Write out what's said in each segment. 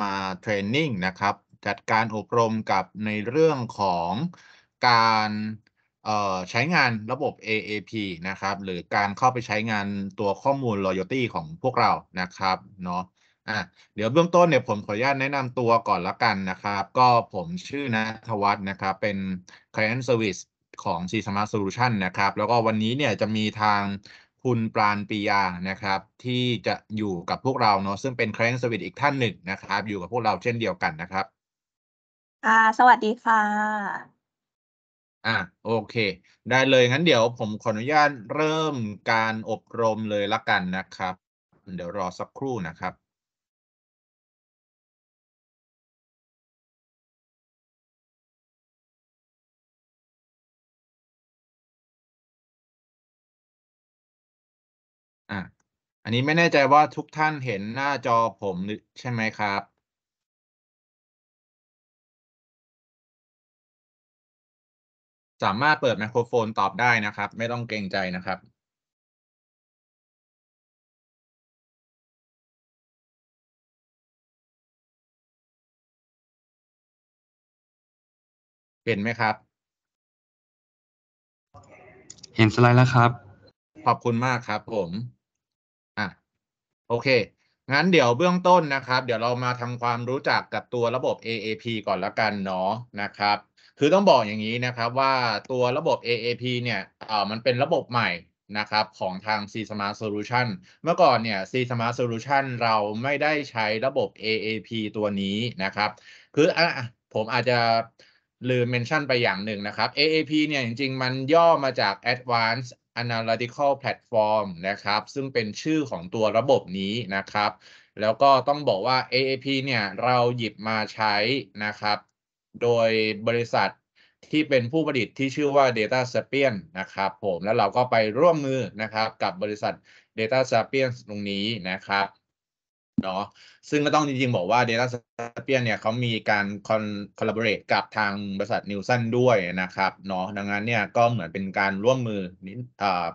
มาเทรนนิ่งนะครับจัดการอบรมกับในเรื่องของการใช้งานระบบ AAP นะครับหรือการเข้าไปใช้งานตัวข้อมูล loyalty ของพวกเรานะครับเนาะอ่ะเดี๋ยวเบื้องต้นเนี่ยผมขออนุญาตแนะนำตัวก่อนละกันนะครับ ก็ผมชื่อนะทวัฒนะครับเป็น Client Service ของ C Smart Solution นะครับแล้วก็วันนี้เนี่ยจะมีทางคุณปราณปียา นะครับ ที่จะอยู่กับพวกเราเนาะซึ่งเป็นแคลนสวิตอีกท่านหนึ่งนะครับ อยู่กับพวกเราเช่นเดียวกันนะครับ อ่า สวัสดีค่ะ อ่าโอเค ได้เลย งั้นเดี๋ยวผมขออนุญาตเริ่มการอบรมเลยละกันนะครับ เดี๋ยวรอสักครู่นะครับอ่ะอันนี้ไม่แน่ใจว่าทุกท่านเห็นหน้าจอผมหรือใช่ไหมครับ สามารถเปิดไมโครโฟนตอบได้นะครับ ไม่ต้องเกรงใจนะครับ เห็นไหมครับ เห็นสไลด์แล้วครับขอบคุณมากครับผมอ่ะโอเคงั้นเดี๋ยวเบื้องต้นนะครับเดี๋ยวเรามาทำความรู้จักกับตัวระบบ AAP ก่อนละกันเนาะนะครับ คือต้องบอกอย่างนี้นะครับว่าตัวระบบ AAP เนี่ยเอ่อมันเป็นระบบใหม่นะครับของทาง C Smart Solution เมื่อก่อนเนี่ย C Smart Solution เราไม่ได้ใช้ระบบ AAP ตัวนี้นะครับ คืออ่ะผมอาจจะลืมเมนชั่นไปอย่างหนึ่งนะครับ AAP เนี่ยจริง ๆมันย่อมาจาก Advanced analytical platform นะครับ ซึ่งเป็นชื่อของตัวระบบนี้นะครับ แล้วก็ต้องบอกว่า AAP เนี่ยเราหยิบมาใช้นะครับ โดยบริษัทที่เป็นผู้ผลิตที่ชื่อว่า Data Sapien นะครับ ผมแล้วเราก็ไปร่วมมือนะครับ กับบริษัท Data Sapien ตรงนี้นะครับเนาะซึ่งก็ต้องจริง ๆ บอกว่า Data s p i e n เนี่ยเขามีการคอนคอลลาบอร์เรกับทางบริษัทนิวซันด้วยนะครับเนาะดังนั้นเนี่ยก็เหมือนเป็นการร่วมมือ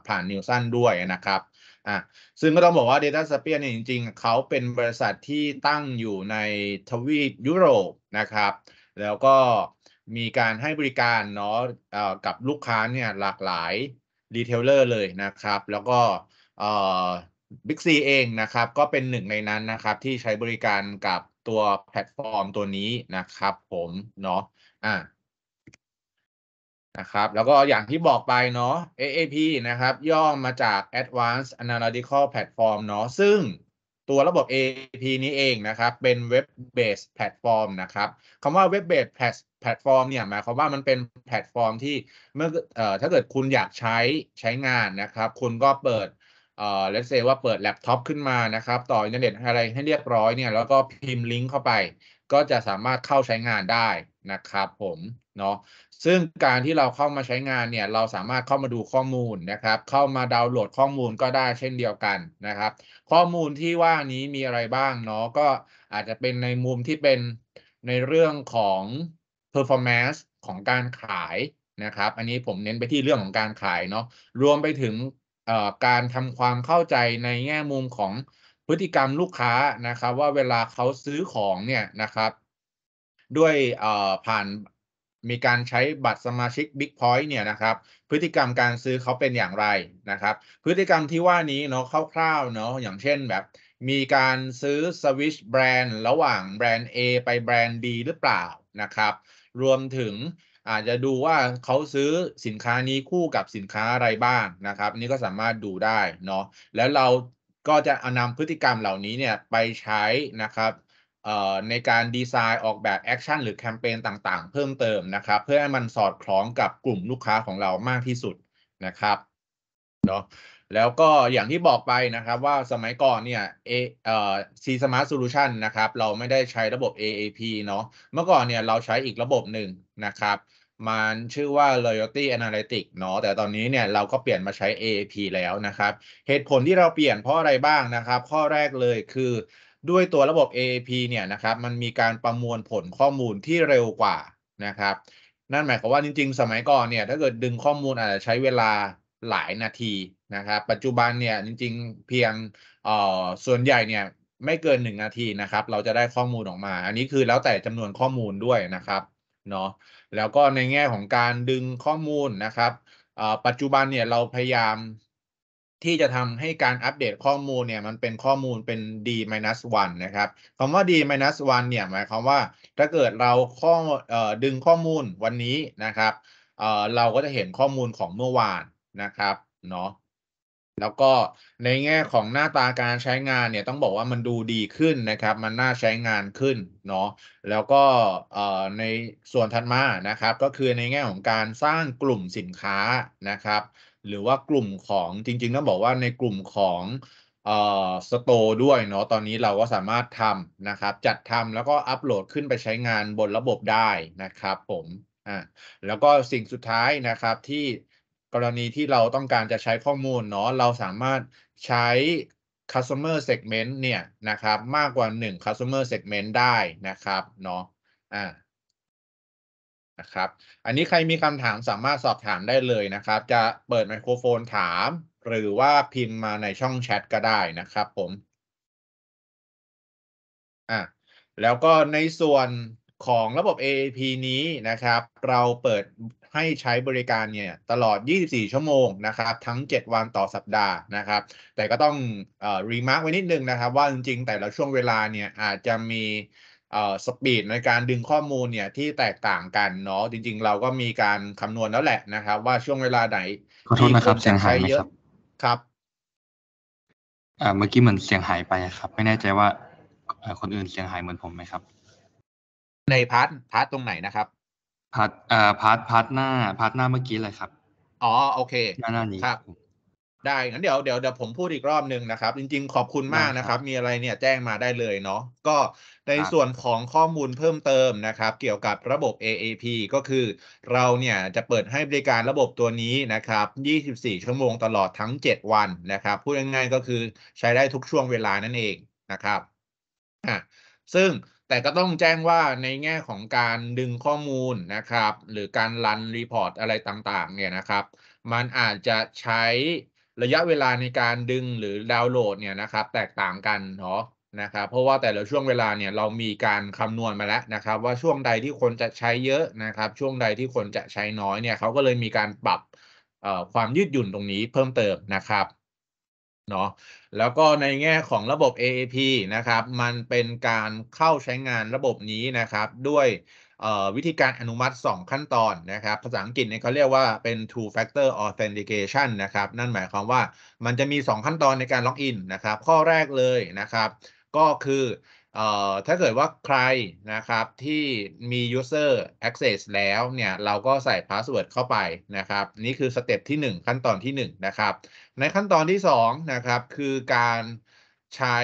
ผ่านนิวซันด้วยนะครับอ่ะซึ่งก็ต้องบอกว่า Data s p i e n เนี่ยจริง ๆ เขาเป็นบริษัทที่ตั้งอยู่ในทวีปยุโรปนะครับแล้วก็มีการให้บริการเนาะกับลูกค้าเนี่ยหลากหลายรีเทลเลอร์เลยนะครับ แล้วก็บิ๊กซีเองนะครับก็เป็นหนึ่งในนั้นนะครับ ที่ใช้บริการกับตัวแพลตฟอร์มตัวนี้นะครับ ผมเนาะอ่า นะครับ แล้วก็อย่างที่บอกไปเนาะ AAP นะครับ ย่อมาจาก Advanced Analytical Platform เนาะซึ่งตัวระบบ AAP นี้เองนะครับ เป็น Web Based Platform นะครับคำว่า Web Based Platform เนี่ยหมายความว่ามันเป็นแพลตฟอร์มที่เมื่อถ้าเกิดคุณอยากใช้ใช้งานนะครับ คุณก็เปิดเอ่อเลเซว่าเปิดแล็ปท็อปขึ้นมานะครับ ต่ออินเทอร์เน็ตอะไรให้เรียบร้อยเนี่ยแล้วก็พิมพ์ลิงก์เข้าไป ก็จะสามารถเข้าใช้งานได้นะครับผมเนาะซึ่งการที่เราเข้ามาใช้งานเนี่ยเราสามารถเข้ามาดูข้อมูลนะครับ เข้ามาดาวน์โหลดข้อมูลก็ได้เช่นเดียวกันนะครับ ข้อมูลที่ว่านี้มีอะไรบ้างเนาะก็อาจจะเป็นในมุมที่เป็นในเรื่องของ performance ของการขายนะครับ อันนี้ผมเน้นไปที่เรื่องของการขายเนาะรวมไปถึงการทำความเข้าใจในแง่มุมของพฤติกรรมลูกค้านะครับว่าเวลาเขาซื้อของเนี่ยนะครับ ด้วยผ่านมีการใช้บัตรสมาชิก Big Point เนี่ยนะครับ พฤติกรรมการซื้อเขาเป็นอย่างไรนะครับ พฤติกรรมที่ว่านี้เนาะคร่าวๆเนาะอย่างเช่นแบบมีการซื้อสวิชแบรนด์ระหว่างแบรนด์ A ไปแบรนด์ B หรือเปล่านะครับ รวมถึงอาจจะดูว่าเขาซื้อสินค้านี้คู่กับสินค้าอะไรบ้างนะครับนี่ก็สามารถดูได้เนาะแล้วเราก็จะเอานำพฤติกรรมเหล่านี้เนี่ยไปใช้นะครับในการดีไซน์ออกแบบแอคชั่น หรือแคมเปญต่างๆ เพิ่มเติมนะครับ เพื่อให้มันสอดคล้องกับกลุ่มลูกค้าของเรามากที่สุดนะครับเนาะแล้วก็อย่างที่บอกไปนะครับว่าสมัยก่อนเนี่ยเอเอซีสมาร์ทโซลูชันนะครับเราไม่ได้ใช้ระบบ AAP เนาะเมื่อก่อนเนี่ยเราใช้อีกระบบหนึ่งนะครับมันชื่อว่า loyalty analytics เนาะ แต่ตอนนี้เนี่ยเราก็เปลี่ยนมาใช้ AAP แล้วนะครับ เหตุผลที่เราเปลี่ยนเพราะอะไรบ้างนะครับ ข้อแรกเลยคือด้วยตัวระบบ AAP เนี่ยนะครับมันมีการประมวลผลข้อมูลที่เร็วกว่านะครับ นั่นหมายความว่าจริงๆ สมัยก่อนเนี่ยถ้าเกิดดึงข้อมูลอาจจะใช้เวลาหลายนาทีนะครับ ปัจจุบันเนี่ยจริงๆเพียงเออส่วนใหญ่เนี่ยไม่เกิน1นาทีนะครับ เราจะได้ข้อมูลออกมา อันนี้คือแล้วแต่จำนวนข้อมูลด้วยนะครับ เนาะแล้วก็ในแง่ของการดึงข้อมูลนะครับ ปัจจุบันเนี่ยเราพยายามที่จะทำให้การอัปเดตข้อมูลเนี่ย มันเป็นข้อมูลเป็น d m i n u 1นะครับคำว่า d m i n u 1เนี่ยหมายความว่าถ้าเกิดเราข้ออดึงข้อมูลวันนี้นะครับเเราก็จะเห็นข้อมูลของเมื่อวานนะครับเนาะแล้วก็ในแง่ของหน้าตาการใช้งานเนี่ยต้องบอกว่ามันดูดีขึ้นนะครับ มันน่าใช้งานขึ้นเนาะแล้วก็ในส่วนถัดมานะครับ ก็คือในแง่ของการสร้างกลุ่มสินค้านะครับ หรือว่ากลุ่มของจริงๆต้องบอกว่าในกลุ่มของสโตร์ด้วยเนาะตอนนี้เราก็สามารถทำนะครับจัดทำแล้วก็อัปโหลดขึ้นไปใช้งานบนระบบได้นะครับ ผมอ่าแล้วก็สิ่งสุดท้ายนะครับที่กรณีที่เราต้องการจะใช้ข้อมูลเนาะเราสามารถใช้ customer segment เนี่ยนะครับ มากกว่า1 customer segment ได้นะครับเนาะอ่านะครับอันนี้ใครมีคำถามสามารถสอบถามได้เลยนะครับ จะเปิดไมโครโฟนถามหรือว่าพิมพ์มาในช่องแชทก็ได้นะครับผมอ่ะแล้วก็ในส่วนของระบบ AAP นี้นะครับเราเปิดให้ใช้บริการเนี่ย ตลอด 24 ชั่วโมงนะครับ ทั้ง 7 วันต่อสัปดาห์นะครับ แต่ก็ต้องรีมาร์กไว้นิดนึงนะครับ ว่าจริงๆแต่ละช่วงเวลาเนี่ย อาจจะมีสปีดในการดึงข้อมูลเนี่ยที่แตกต่างกันเนาะจริงๆ เราก็มีการคำนวณแล้วแหละนะครับ ว่าช่วงเวลาไหน ขอโทษนะครับเสียงหายไหมครับ ครับอ่าเมื่อกี้เหมือนเสียงหายไปครับไม่แน่ใจว่าคนอื่นเสียงหายเหมือนผมไหมครับ ในพาร์ทพาร์ทตรงไหนนะครับพาร์ทเอ่อพาร์ทพาร์ทหน้าพาร์ทหน้าเมื่อกี้เลยครับ อ๋อโอเคหน้าหน้านี้ครับ ได้งั้นเดี๋ยวเดี๋ยวเดี๋ยวผมพูดอีกรอบนึงนะครับ จริงๆขอบคุณมากนะครับ มีอะไรเนี่ยแจ้งมาได้เลยเนาะก็ในส่วนของข้อมูลเพิ่มเติมนะครับ เกี่ยวกับระบบ AAP ก็คือ เราเนี่ยจะเปิดให้บริการระบบตัวนี้นะครับ 24 ชั่วโมงตลอดทั้ง 7 วันนะครับ พูดง่ายๆก็คือใช้ได้ทุกช่วงเวลานั่นเองนะครับอ่ะซึ่งแต่ก็ต้องแจ้งว่าในแง่ของการดึงข้อมูลนะครับ หรือการรันรีพอร์ตอะไรต่างๆ เนี่ยนะครับ มันอาจจะใช้ระยะเวลาในการดึงหรือดาวน์โหลดเนี่ยนะครับ แตกต่างกันเนาะนะครับเพราะว่าแต่ละช่วงเวลาเนี่ยเรามีการคำนวณมาแล้วนะครับ ว่าช่วงใดที่คนจะใช้เยอะนะครับ ช่วงใดที่คนจะใช้น้อยเนี่ยเขาก็เลยมีการปรับความยืดหยุ่นตรงนี้เพิ่มเติมนะครับเนาะแล้วก็ในแง่ของระบบ AAP นะครับ มันเป็นการเข้าใช้งานระบบนี้นะครับ ด้วยวิธีการอนุมัติ 2 ขั้นตอนนะครับ ภาษาอังกฤษเนี่ยเขาเรียกว่าเป็น two factor authentication นะครับนั่นหมายความว่ามันจะมี 2 ขั้นตอนในการล็อกอินนะครับข้อแรกเลยนะครับ ก็คือเอ่อถ้าเกิดว่าใครนะครับที่มี user access แล้วเนี่ยเราก็ใส่ password เข้าไปนะครับ นี่คือสเต็ปที่ 1 ขั้นตอนที่ 1 นะครับ ในขั้นตอนที่2นะครับคือการใช้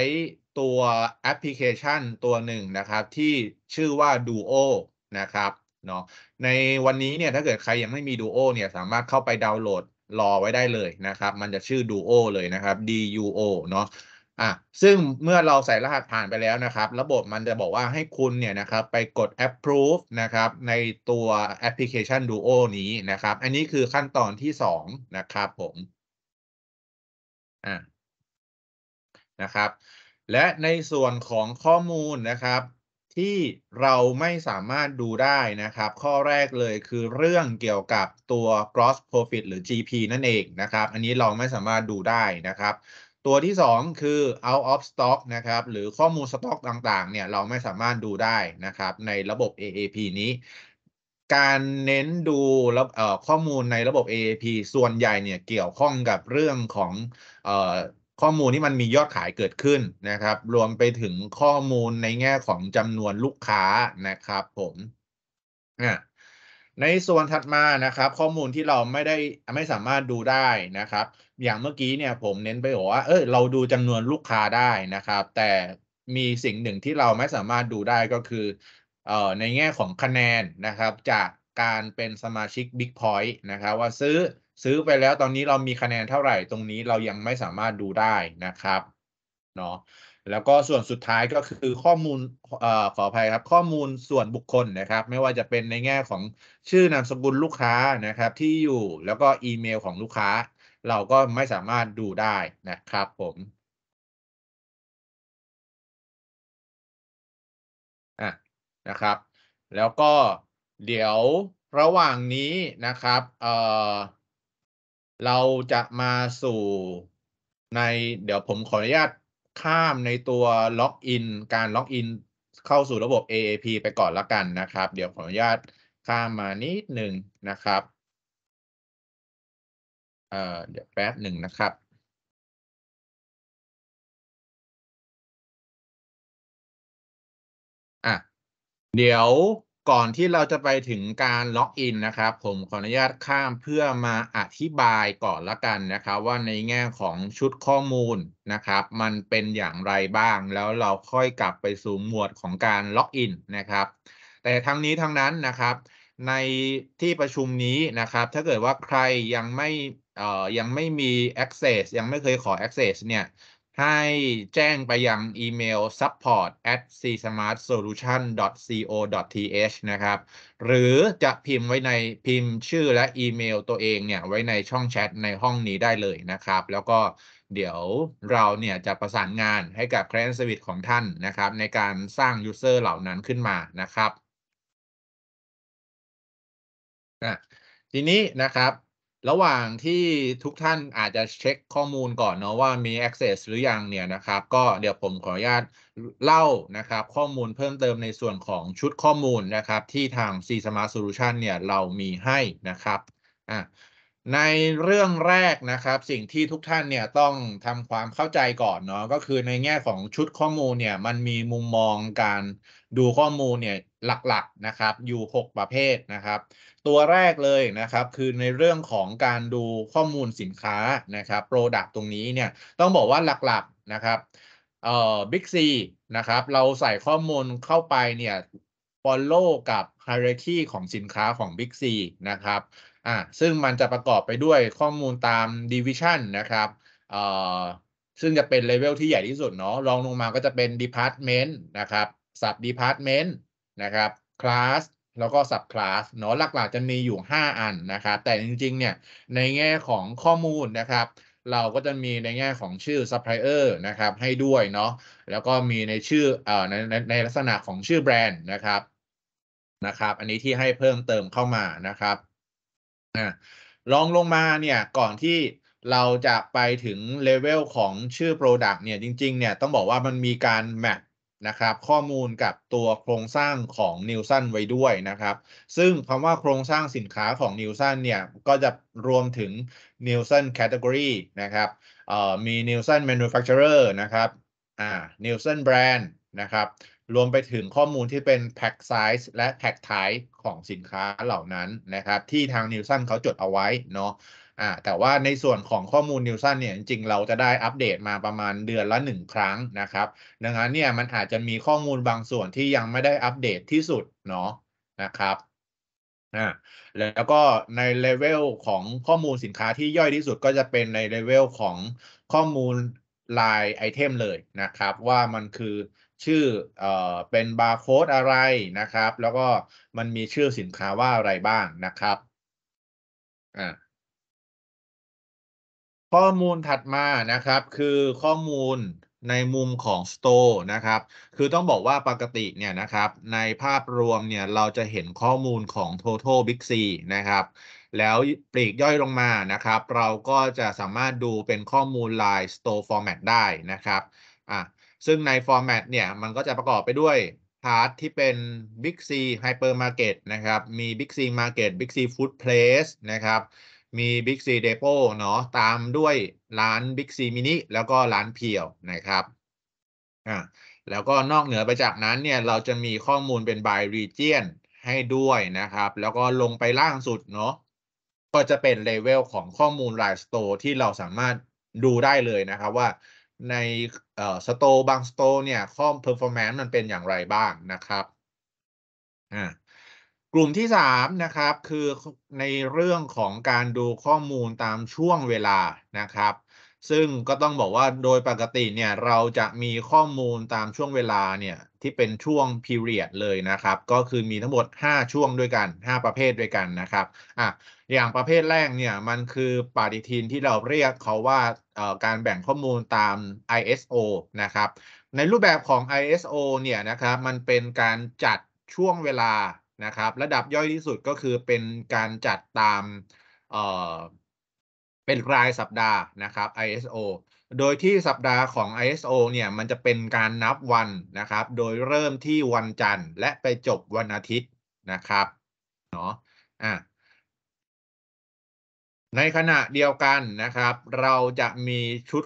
ตัวแอปพลิเคชันตัวหนึ่งนะครับที่ชื่อว่า Duo นะครับเนาะในวันนี้เนี่ยถ้าเกิดใครยังไม่มี Duo เนี่ยสามารถเข้าไปดาวน์โหลดรอไว้ได้เลยนะครับ มันจะชื่อ Duo เลยนะครับ D U O เนาะอ่ะ ซึ่งเมื่อเราใส่รหัสผ่านไปแล้วนะครับ ระบบมันจะบอกว่าให้คุณเนี่ยนะครับ ไปกด approve นะครับ ในตัวแอปพลิเคชัน Duo นี้นะครับ อันนี้คือขั้นตอนที่ 2 นะครับผม อ่ะนะครับ และในส่วนของข้อมูลนะครับ ที่เราไม่สามารถดูได้นะครับ ข้อแรกเลยคือเรื่องเกี่ยวกับตัว gross profit หรือ GP นั่นเองนะครับ อันนี้เราไม่สามารถดูได้นะครับตัวที่ 2 คือ out of stock นะครับ หรือข้อมูลสต็อกต่างๆ เนี่ยเราไม่สามารถดูได้นะครับ ในระบบ AAP นี้ การเน้นดูข้อมูลในระบบ AAP ส่วนใหญ่เนี่ยเกี่ยวข้องกับเรื่องของข้อมูลที่มันมียอดขายเกิดขึ้นนะครับ รวมไปถึงข้อมูลในแง่ของจำนวนลูกค้านะครับ ผมอ่ะในส่วนถัดมานะครับข้อมูลที่เราไม่ได้ไม่สามารถดูได้นะครับ อย่างเมื่อกี้เนี่ย ผมเน้นไปบอกว่าเออเราดูจำนวนลูกค้าได้นะครับ แต่มีสิ่งหนึ่งที่เราไม่สามารถดูได้ก็คือเอ่อในแง่ของคะแนนนะครับ จากการเป็นสมาชิก Big Point นะครับ ว่าซื้อซื้อไปแล้วตอนนี้เรามีคะแนนเท่าไหร่ตรงนี้เรายังไม่สามารถดูได้นะครับเนาะแล้วก็ส่วนสุดท้ายก็คือข้อมูลอขออภัยครับ ข้อมูลส่วนบุคคลนะครับ ไม่ว่าจะเป็นในแง่ของชื่อนามสกุลลูกค้านะครับ ที่อยู่แล้วก็อีเมลของลูกค้า เราก็ไม่สามารถดูได้นะครับผม อ่ะนะครับ แล้วก็เดี๋ยวระหว่างนี้นะครับเออเราจะมาสู่ในเดี๋ยวผมขออนุญาตข้ามในตัวล็อกอิน การล็อกอินเข้าสู่ระบบ AAP ไปก่อนละกันนะครับ เดี๋ยวขออนุญาตข้ามมานิดหนึ่งนะครับเอ่อเดี๋ยวแป๊บหนึ่งนะครับ อ่ะเดี๋ยวก่อนที่เราจะไปถึงการล็อกอินนะครับผมขออนุญาตข้ามเพื่อมาอธิบายก่อนละกันนะครับ ว่าในแง่ของชุดข้อมูลนะครับ มันเป็นอย่างไรบ้างแล้วเราค่อยกลับไปสู่หมวดของการล็อกอินนะครับแต่ทั้งนี้ทั้งนั้นนะครับ ในที่ประชุมนี้นะครับ ถ้าเกิดว่าใครยังไม่ยังไม่มี access ยังไม่เคยขอ access เนี่ยให้แจ้งไปยังอีเมล support at csmartsolution co th นะครับ หรือจะพิมพ์ไว้ในพิมพ์ชื่อและอีเมลตัวเองเนี่ยไว้ในช่องแชทในห้องนี้ได้เลยนะครับ แล้วก็เดี๋ยวเราเนี่ยจะประสานงานให้กับ Client Service ของท่านนะครับ ในการสร้าง User เหล่านั้นขึ้นมานะครับทีนี้นะครับระหว่างที่ทุกท่านอาจจะเช็คข้อมูลก่อนเนาะว่ามี access หรือยังเนี่ยนะครับ ก็เดี๋ยวผมขออนุญาตเล่านะครับข้อมูลเพิ่มเติมในส่วนของชุดข้อมูลนะครับที่ทาง C Smart Solution เนี่ยเรามีให้นะครับอ่ะในเรื่องแรกนะครับ สิ่งที่ทุกท่านเนี่ยต้องทำความเข้าใจก่อนเนาะก็คือในแง่ของชุดข้อมูลเนี่ยมันมีมุมมองการดูข้อมูลเนี่ยหลักๆนะครับ อยู่ 6 ประเภทนะครับตัวแรกเลยนะครับ คือในเรื่องของการดูข้อมูลสินค้านะครับโปรดักต์ตรงนี้เนี่ยต้องบอกว่าหลักๆนะครับเอ่อบิ๊กซีนะครับ เราใส่ข้อมูลเข้าไปเนี่ย follow กับ hierarchy ของสินค้าของบิ๊กซีนะครับอ่าซึ่งมันจะประกอบไปด้วยข้อมูลตาม division นะครับเอ่อซึ่งจะเป็นเลเวลที่ใหญ่ที่สุดเนาะรองลงมาก็จะเป็น department นะครับ sub department นะครับ class แล้วก็ subclass เนาะหลัก ๆ จะมีอยู่ 5 อันนะครับแต่จริงๆ เนี่ยในแง่ของข้อมูลนะครับ เราก็จะมีในแง่ของชื่อ supplier นะครับให้ด้วยเนาะแล้วก็มีในชื่อเอ่อในในในลักษณะของชื่อแบรนด์นะครับนะครับ อันนี้ที่ให้เพิ่มเติมเข้ามานะครับนะลองลงมาเนี่ยก่อนที่เราจะไปถึงเลเวลของชื่อ Product เนี่ยจริงๆ เนี่ยต้องบอกว่ามันมีการแมปนะครับข้อมูลกับตัวโครงสร้างของนิวซันไว้ด้วยนะครับ ซึ่งคำว่าโครงสร้างสินค้าของนิวซันเนี่ยก็จะรวมถึงนิวซันแคตตากรีนะครับมีนิวซันแมนูแฟคเจอร์นะครับนิวซันแบรนด์นะครับรวมไปถึงข้อมูลที่เป็นแพ็กไซส์และแพ็กไทป์ของสินค้าเหล่านั้นนะครับที่ทางนิวซันเขาจดเอาไว้เนาะอ่าแต่ว่าในส่วนของข้อมูลนิวซันเนี่ยจริง ๆ เราจะได้อัปเดตมาประมาณเดือนละหนึ่งครั้งนะครับ ดังนั้นเนี่ยมันอาจจะมีข้อมูลบางส่วนที่ยังไม่ได้อัปเดตที่สุดเนาะนะครับอ่าแล้วก็ในเลเวลของข้อมูลสินค้าที่ย่อยที่สุดก็จะเป็นในเลเวลของข้อมูลลายไอเทม เลยนะครับ ว่ามันคือชื่อเอ่อเป็นบาร์โค้ดอะไรนะครับ แล้วก็มันมีชื่อสินค้าว่าอะไรบ้างนะครับ อ่าข้อมูลถัดมานะครับคือข้อมูลในมุมของ Store นะครับ คือต้องบอกว่าปกติเนี่ยนะครับ ในภาพรวมเนี่ยเราจะเห็นข้อมูลของ Total Big C นะครับ แล้วปลีกย่อยลงมานะครับ เราก็จะสามารถดูเป็นข้อมูลลาย Store Format ได้นะครับอ่ะซึ่งใน Format เนี่ยมันก็จะประกอบไปด้วยพาร์ทที่เป็น Big C Hypermarket นะครับมี Big C Market Big C Food Place นะครับมี Big C Depot เนาะตามด้วยร้าน Big C Mini แล้วก็ร้านเพียวนะครับอ่าแล้วก็นอกเหนือไปจากนั้นเนี่ยเราจะมีข้อมูลเป็น by region ให้ด้วยนะครับ แล้วก็ลงไปล่างสุดเนาะก็จะเป็นเลเวลของข้อมูลรายสโตร์ที่เราสามารถดูได้เลยนะครับ ว่าในสโตร์บางสโตร์เนี่ยข้อมเพอร์ฟอร์แมนซ์มันเป็นอย่างไรบ้างนะครับอ่ากลุ่มที่สามนะครับคือในเรื่องของการดูข้อมูลตามช่วงเวลานะครับซึ่งก็ต้องบอกว่าโดยปกติเนี่ยเราจะมีข้อมูลตามช่วงเวลาเนี่ยที่เป็นช่วง period เลยนะครับก็คือมีทั้งหมด 5 ช่วงด้วยกัน 5 ประเภทด้วยกันนะครับอ่ะอย่างประเภทแรกเนี่ยมันคือปฏิทินที่เราเรียกเขาว่าการแบ่งข้อมูลตาม ISO นะครับ ในรูปแบบของ ISO เนี่ยนะครับมันเป็นการจัดช่วงเวลานะครับระดับย่อยที่สุดก็คือเป็นการจัดตามเอ่อเป็นรายสัปดาห์นะครับ ISO โดยที่สัปดาห์ของ ISO เนี่ยมันจะเป็นการนับวันนะครับ โดยเริ่มที่วันจันทร์ และไปจบวันอาทิตย์นะครับเนาะอ่ะในขณะเดียวกันนะครับ เราจะมีชุด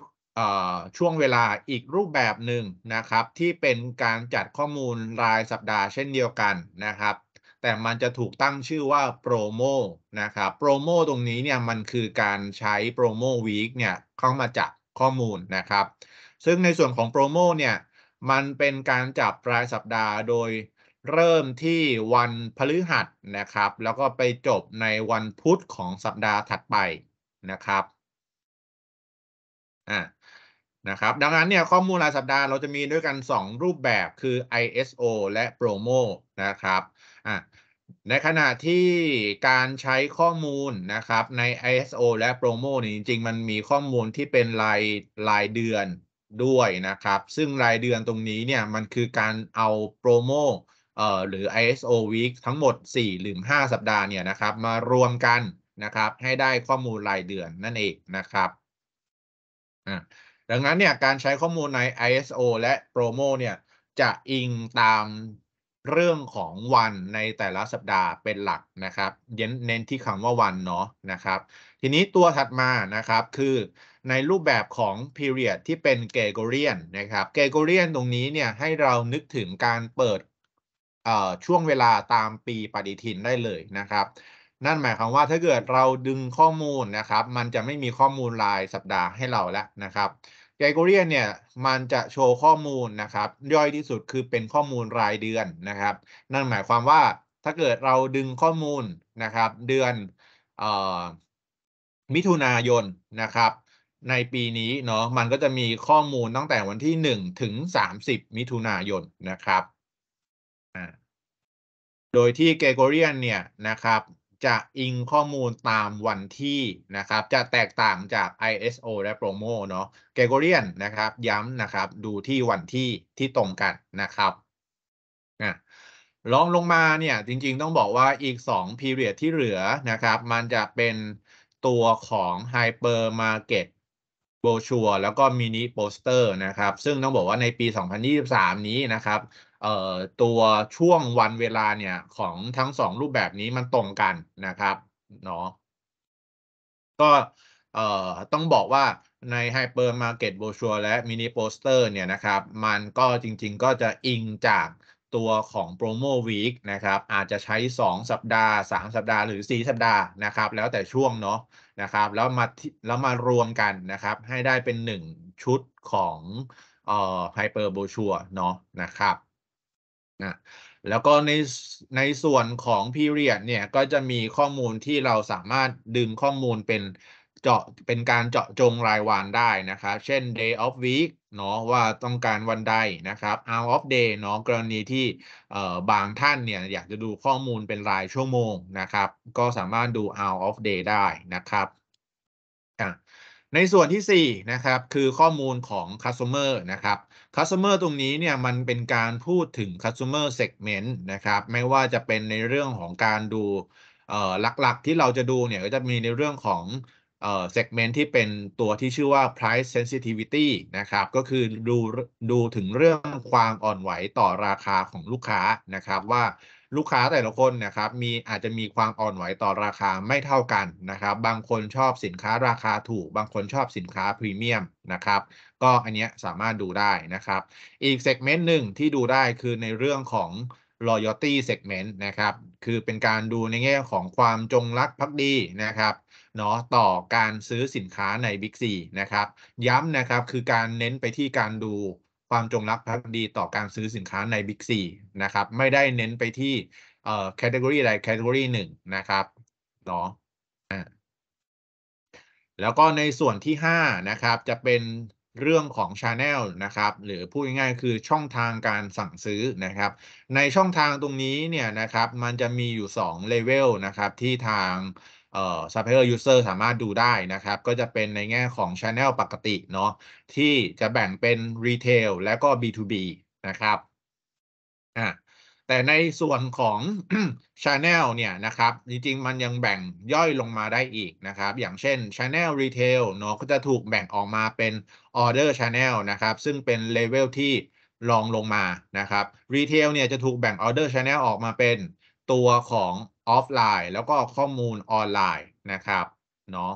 ช่วงเวลาอีกรูปแบบหนึ่งนะครับ ที่เป็นการจัดข้อมูลรายสัปดาห์เช่นเดียวกันนะครับแต่มันจะถูกตั้งชื่อว่าโปรโมนะครับโปรโมตรงนี้เนี่ยมันคือการใช้โปรโมวีคเนี่ยเข้ามาจับข้อมูลนะครับ ซึ่งในส่วนของโปรโมเนี่ย มันเป็นการจับรายสัปดาห์โดยเริ่มที่วันพฤหัสนะครับ แล้วก็ไปจบในวันพุธของสัปดาห์ถัดไปนะครับอ่านะครับ ดังนั้นเนี่ยข้อมูลรายสัปดาห์เราจะมีด้วยกัน 2 รูปแบบคือ ISO และ Promo นะครับในขณะที่การใช้ข้อมูลนะครับใน ISO และโปรโมนี่จริงๆ มันมีข้อมูลที่เป็นรายรายเดือนด้วยนะครับ ซึ่งรายเดือนตรงนี้เนี่ยมันคือการเอาโปรโมเอ่อหรือ ISO week ทั้งหมด 4 หรือ 5 สัปดาห์เนี่ยนะครับ มารวมกันนะครับ ให้ได้ข้อมูลรายเดือนนั่นเองนะครับดังนั้นเนี่ยการใช้ข้อมูลใน ISO และโปรโมเนี่ยจะอิงตามเรื่องของวันในแต่ละสัปดาห์เป็นหลักนะครับเน้นที่คำว่าวันเนาะนะครับ ทีนี้ตัวถัดมานะครับ คือในรูปแบบของ period ที่เป็น Gregorian นะครับ Gregorian ตรงนี้เนี่ยให้เรานึกถึงการเปิดช่วงเวลาตามปีปฏิทินได้เลยนะครับ นั่นหมายความว่าถ้าเกิดเราดึงข้อมูลนะครับ มันจะไม่มีข้อมูลรายสัปดาห์ให้เราแล้วนะครับ g r e g o r i a n เนี่ย มันจะโชว์ข้อมูลนะครับย่อยที่สุดคือเป็นข้อมูลรายเดือนนะครับ นั่นหมายความว่าถ้าเกิดเราดึงข้อมูลนะครับ เดือนออมิถุนายนนะครับ ในปีนี้เนาะมันก็จะมีข้อมูลตั้งแต่วันที่ 1 ถึง 30 มิถุนายนนะครับโดยที่ g r e g o r i a n เนี่ยนะครับจะอิงข้อมูลตามวันที่นะครับ จะแตกต่างจาก ISO และโปรโมเนาะ Gregorian นะครับ ย้ำนะครับ ดูที่วันที่ที่ตรงกันนะครับนะลองลงมาเนี่ย จริงๆ ต้องบอกว่าอีก 2 period ที่เหลือนะครับ มันจะเป็นตัวของ Hypermarket โบชัวแล้วก็มินิโปสเตอร์นะครับ ซึ่งต้องบอกว่าในปี 2023 นี้นะครับตัวช่วงวันเวลาเนี่ย ของทั้งสองรูปแบบนี้มันตรงกันนะครับเนาะก็ต้องบอกว่าใน Hypermarket b r o บ h u r e และ Mini Poster เนี่ยนะครับ มันก็จริงๆก็จะอิงจากตัวของ Promo Week นะครับ อาจจะใช้ 2 สัปดาห์ 3 สัปดาห์หรือ 4 สัปดาห์นะครับ แล้วแต่ช่วงเนาะนะครับแล้วมาแล้วมารวมกันนะครับ ให้ได้เป็น 1 ชุดของเอ่อร์ p e ชัวเนาะนะครับนะแล้วก็ในในส่วนของพีเรียดเนี่ยก็จะมีข้อมูลที่เราสามารถดึงข้อมูลเป็นเจาะเป็นการเจาะจงรายวันได้นะครับ เช่น day of week เนาะว่าต้องการวันใดนะครับ hour of day เนาะกรณีที่บางท่านเนี่ยอยากจะดูข้อมูลเป็นรายชั่วโมงนะครับ ก็สามารถดู hour of day ได้นะครับในส่วนที่4นะครับคือข้อมูลของ customer นะครับ customer ตรงนี้เนี่ยมันเป็นการพูดถึง customer segment นะครับ ไม่ว่าจะเป็นในเรื่องของการดูหลักๆที่เราจะดูเนี่ยก็จะมีในเรื่องของเอ่อ segment ที่เป็นตัวที่ชื่อว่า price sensitivity นะครับ ก็คือดูดูถึงเรื่องความอ่อนไหวต่อราคาของลูกค้านะครับ ว่าลูกค้าแต่ละคนนะครับ มีอาจจะมีความอ่อนไหวต่อราคาไม่เท่ากันนะครับ บางคนชอบสินค้าราคาถูก บางคนชอบสินค้าพรีเมียมนะครับก็อันเนี้ยสามารถดูได้นะครับ อีกเซกเมนต์หนึ่งที่ดูได้คือในเรื่องของ loyalty segment นะครับ คือเป็นการดูในแง่ของความจงรักภักดีนะครับเนาะต่อการซื้อสินค้าใน Big C นะครับ ย้ำนะครับคือการเน้นไปที่การดูความจงรักภักดี ต่อการซื้อสินค้าใน Big C นะครับไม่ได้เน้นไปที่เอ่อ category ใด category หนึ่งนะครับเนาะแล้วก็ในส่วนที่5นะครับจะเป็นเรื่องของ Channel นะครับ หรือพูดง่ายๆคือช่องทางการสั่งซื้อนะครับ ในช่องทางตรงนี้เนี่ยนะครับ มันจะมีอยู่2เลเวลนะครับ ที่ทางเอ่อ supplier user สามารถดูได้นะครับ ก็จะเป็นในแง่ของ Channel ปกติเนาะที่จะแบ่งเป็น Retail และก็ B2B นะครับ อ่ะแต่ในส่วนของ Channel เนี่ยนะครับ จริงๆมันยังแบ่งย่อยลงมาได้อีกนะครับอย่างเช่น Channel Retail เนาะก็จะถูกแบ่งออกมาเป็น Order Channel นะครับ ซึ่งเป็นเลเวลที่รองลงมานะครับ Retail เนี่ยจะถูกแบ่ง Order Channel ออกมาเป็นตัวของออฟไลน์ แล้วก็ข้อมูลออนไลน์นะครับเนาะ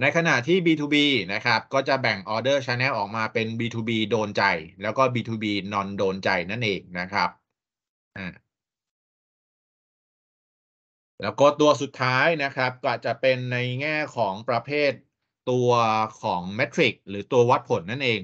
ในขณะที่ B2B นะครับ ก็จะแบ่ง Order Channel ออกมาเป็น B2B โดนใจ แล้วก็ B2B นอนโดนใจนั่นเองนะครับ แล้วก็ตัวสุดท้ายนะครับ ก็จะเป็นในแง่ของประเภทตัวของเมทริกหรือตัววัดผลนั่นเอง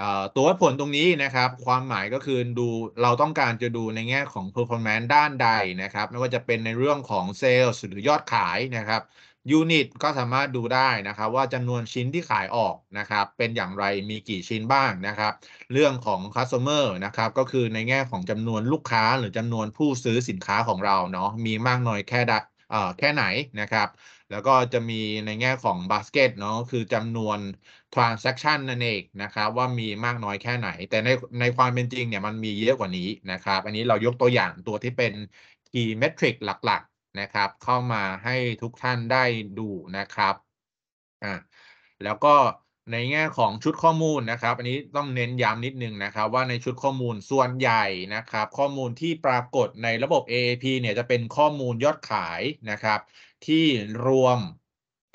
อตัววัดผลตรงนี้นะครับ ความหมายก็คือดูเราต้องการจะดูในแง่ของ performance ด้านใดนะครับไม่ว่าจะเป็นในเรื่องของเซลล์หรือยอดขายนะครับยูนิตก็สามารถดูได้นะครับว่าจำนวนชิ้นที่ขายออกนะครับเป็นอย่างไรมีกี่ชิ้นบ้างนะครับเรื่องของคัสเตอร์นะครับก็คือในแง่ของจำนวนลูกค้า หรือจำนวนผู้ซื้อสินค้าของเราเนาะมีมากน้อยแค่ใดแค่ไหนนะครับแล้วก็จะมีในแง่ของบาสเกตเนาะคือจำนวน transaction นั่นเองนะครับว่ามีมากน้อยแค่ไหน แต่ในในความเป็นจริงเนี่ยมันมีเยอะกว่านี้นะครับอันนี้เรายกตัวอย่างตัวที่เป็น key metric หลักๆนะครับเข้ามาให้ทุกท่านได้ดูนะครับอ่าแล้วก็ในแง่ของชุดข้อมูลนะครับ อันนี้ต้องเน้นย้ำนิดนึงนะครับ ว่าในชุดข้อมูลส่วนใหญ่นะครับ ข้อมูลที่ปรากฏในระบบ AAP เนี่ยจะเป็นข้อมูลยอดขายนะครับ ที่รวม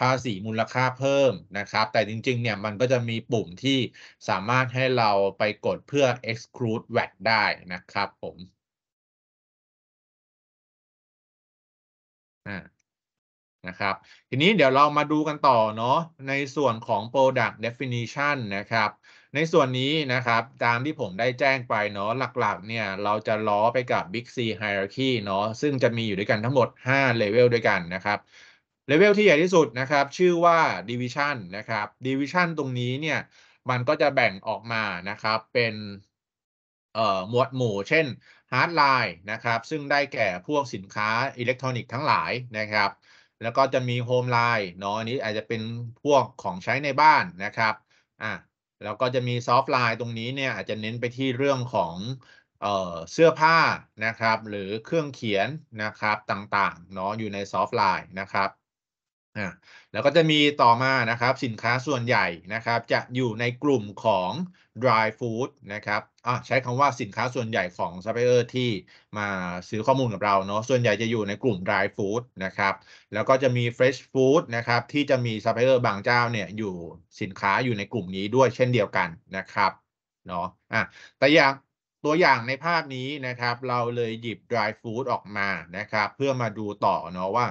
ภาษีมูลค่าเพิ่มนะครับ แต่จริงๆเนี่ยมันก็จะมีปุ่มที่สามารถให้เราไปกดเพื่อ exclude VAT ได้นะครับผมอ่า นะครับ ทีนี้เดี๋ยวเรามาดูกันต่อเนาะ ในส่วนของ product definition นะครับ ในส่วนนี้นะครับ ตามที่ผมได้แจ้งไปเนาะ หลักๆ เนี่ย เราจะล้อไปกับ big C hierarchy เนาะ ซึ่งจะมีอยู่ด้วยกันทั้งหมด 5 level ด้วยกันนะครับเลเวลที่ใหญ่ที่สุดนะครับ ชื่อว่า division นะครับ division ตรงนี้เนี่ย มันก็จะแบ่งออกมานะครับ เป็นหมวดหมู่ เช่นฮาร์ดไลน์นะครับ ซึ่งได้แก่พวกสินค้าอิเล็กทรอนิกส์ทั้งหลายนะครับ แล้วก็จะมีโฮมไลน์เนาะอันนี้อาจจะเป็นพวกของใช้ในบ้านนะครับอ่ะแล้วก็จะมีซอฟต์ไลน์ตรงนี้เนี่ยอาจจะเน้นไปที่เรื่องของเออเสื้อผ้านะครับ หรือเครื่องเขียนนะครับต่างๆเนาะอยู่ในซอฟต์ไลน์นะครับอ่ะแล้วก็จะมีต่อมานะครับสินค้าส่วนใหญ่นะครับ จะอยู่ในกลุ่มของ dry food นะครับอ่ะใช้คำว่าสินค้าส่วนใหญ่ของซัพพลายเออร์ที่มาซื้อข้อมูลกับเราเนาะส่วนใหญ่จะอยู่ในกลุ่ม dry food นะครับแล้วก็จะมี fresh food นะครับที่จะมีซัพพลายเออร์บางเจ้าเนี่ยอยู่สินค้าอยู่ในกลุ่มนี้ด้วยเช่นเดียวกันนะครับเนาะอ่ะแต่อย่างตัวอย่างในภาพนี้นะครับ เราเลยหยิบ dry food ออกมานะครับ เพื่อมาดูต่อเนาะว่า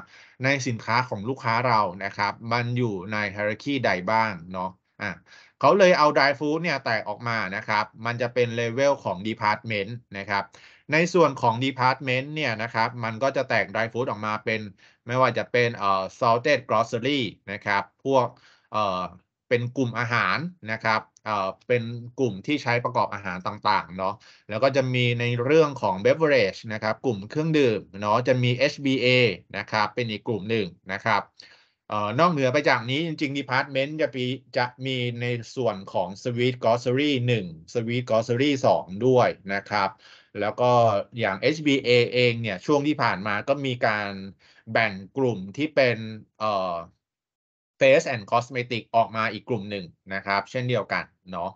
ในสินค้าของลูกค้าเรานะครับ มันอยู่ใน hierarchy ใดบ้างเนาะ่ะเขาเลยเอา dry f r u i เนี่ยแตกออกมานะครับ มันจะเป็นเลเวลของ department นะครับ ในส่วนของ department เนี่ยนะครับ มันก็จะแตก dry f r u i ออกมาเป็นไม่ว่าจะเป็นเอ่อ salted grocery นะครับ พวกเอ่อเป็นกลุ่มอาหารนะครับเอ่อเป็นกลุ่มที่ใช้ประกอบอาหารต่างๆเนาะ แล้วก็จะมีในเรื่องของ beverage นะครับ กลุ่มเครื่องดื่มเนาะจะมี HBA นะครับเป็นอีกกลุ่มหนึ่งนะครับเอ่อนอกเหนือไปจากนี้จริงๆ Department จะมีจะมีในส่วนของ Sweet Grocery 1 Sweet Grocery 2ด้วยนะครับ แล้วก็อย่าง HBA เองเนี่ย ช่วงที่ผ่านมาก็มีการแบ่งกลุ่มที่เป็นเอ่อ Face and Cosmetic ออกมาอีกกลุ่มหนึ่งนะครับ เช่นเดียวกันเนาะ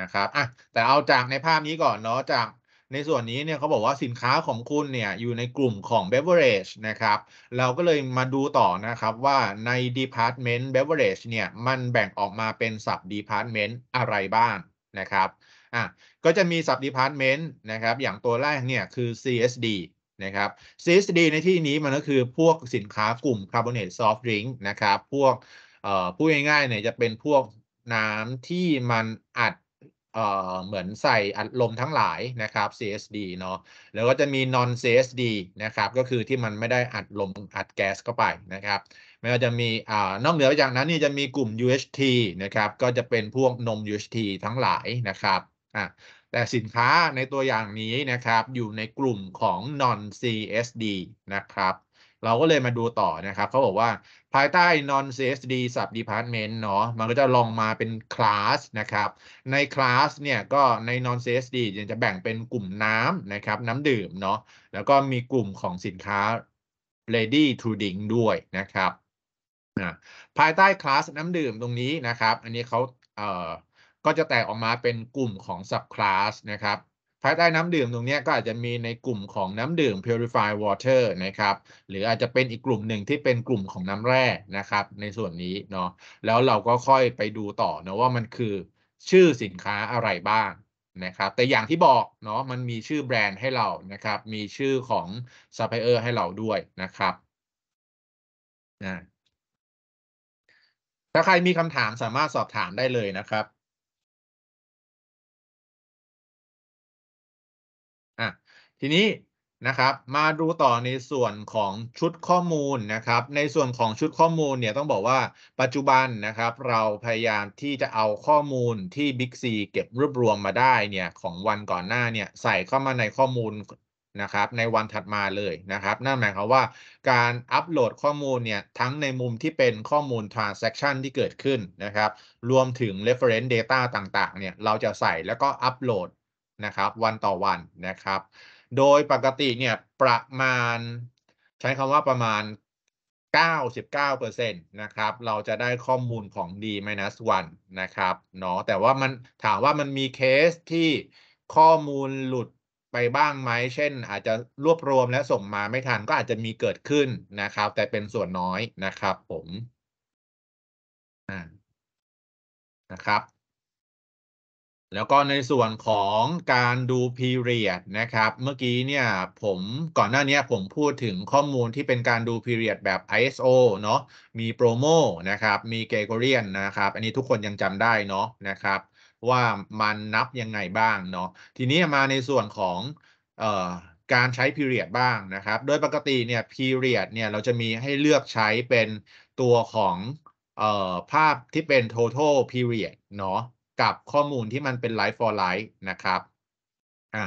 นะครับอ่ะแต่เอาจากในภาพนี้ก่อนเนาะจากในส่วนนี้เนี่ยเขาบอกว่าสินค้าของคุณเนี่ยอยู่ในกลุ่มของ beverage นะครับเราก็เลยมาดูต่อนะครับว่าใน department beverage เนี่ยมันแบ่งออกมาเป็นสับ department อะไรบ้างนะครับอ่ะก็จะมีสับ department นะครับอย่างตัวแรกเนี่ยคือ CSD นะครับ CSD ในที่นี้มันก็คือพวกสินค้ากลุ่ม c a r b o n a t e soft drink นะครับพวกเอ่อพูดง่ายๆเนี่ยจะเป็นพวกน้ำที่มันอัดเหมือนใส่อัดลมทั้งหลายนะครับ CSD เนาะ แล้วก็จะมี non CSD นะครับ ก็คือที่มันไม่ได้อัดลมอัดแก๊สเข้าไปนะครับ ไม่ว่าจะมีอนอกเหนือจากนั้นนี่จะมีกลุ่ม UHT นะครับ ก็จะเป็นพวกนม UHT ทั้งหลายนะครับอ่ะแต่สินค้าในตัวอย่างนี้นะครับ อยู่ในกลุ่มของ non CSD นะครับเราก็เลยมาดูต่อนะครับ เขาบอกว่าภายใต้ non CSD sub department เนาะมันก็จะลองมาเป็น class นะครับ ในคลาสเนี่ยก็ใน non CSD จะแบ่งเป็นกลุ่มน้ำนะครับ น้ำดื่มเนาะแล้วก็มีกลุ่มของสินค้า ready to drink ด้วยนะครับนะภายใต้คลาสน้ำดื่มตรงนี้นะครับ อันนี้เขาเอ่อก็จะแตกออกมาเป็นกลุ่มของ subclass นะครับภายใต้น้ำดื่มตรงนี้ก็อาจจะมีในกลุ่มของน้ำดื่ม p u r i f i e d water นะครับ หรืออาจจะเป็นอีกกลุ่มหนึ่งที่เป็นกลุ่มของน้ำแร่นะครับ ในส่วนนี้เนาะแล้วเราก็ค่อยไปดูต่อนะว่ามันคือชื่อสินค้าอะไรบ้างนะครับ แต่อย่างที่บอกเนาะมันมีชื่อแบรนด์ให้เรานะครับ มีชื่อของซัพพลายเออร์ให้เราด้วยนะครับนะถ้าใครมีคำถามสามารถสอบถามได้เลยนะครับทีนี้นะครับมาดูต่อในส่วนของชุดข้อมูลนะครับ ในส่วนของชุดข้อมูลเนี่ยต้องบอกว่าปัจจุบันนะครับ เราพยายามที่จะเอาข้อมูลที่ Big C เก็บรวบรวมมาได้เนี่ยของวันก่อนหน้าเนี่ยใส่เข้ามาในข้อมูลนะครับ ในวันถัดมาเลยนะครับนั่นหมายความว่าการอัปโหลดข้อมูลเนี่ยทั้งในมุมที่เป็นข้อมูล transaction ที่เกิดขึ้นนะครับ รวมถึง reference data ต่างๆ เนี่ยเราจะใส่แล้วก็อัปโหลดนะครับ วันต่อวันนะครับโดยปกติเนี่ยประมาณใช้คำว่าประมาณ 99%นะครับ เราจะได้ข้อมูลของ D-1 นะครับเนาะแต่ว่ามันถามว่ามันมีเคสที่ข้อมูลหลุดไปบ้างไหมเช่นอาจจะรวบรวมและส่งมาไม่ทันก็อาจจะมีเกิดขึ้นนะครับ แต่เป็นส่วนน้อยนะครับ ผมนะครับแล้วก็ในส่วนของการดู period นะครับ เมื่อกี้เนี่ยผมก่อนหน้านี้ผมพูดถึงข้อมูลที่เป็นการดู period แบบ ISO เนาะมีโปรโมนะครับ มีเก e g o r ียนนะครับ อันนี้ทุกคนยังจำได้เนาะนะครับ ว่ามันนับยังไงบ้างเนาะ ทีนี้มาในส่วนของออการใช้ period บ้างนะครับ โดยปกติเนี่ย period เนี่ยเราจะมีให้เลือกใช้เป็นตัวของออภาพที่เป็น total period เนาะกับข้อมูลที่มันเป็น l i ์ e for Life นะครับ อ่า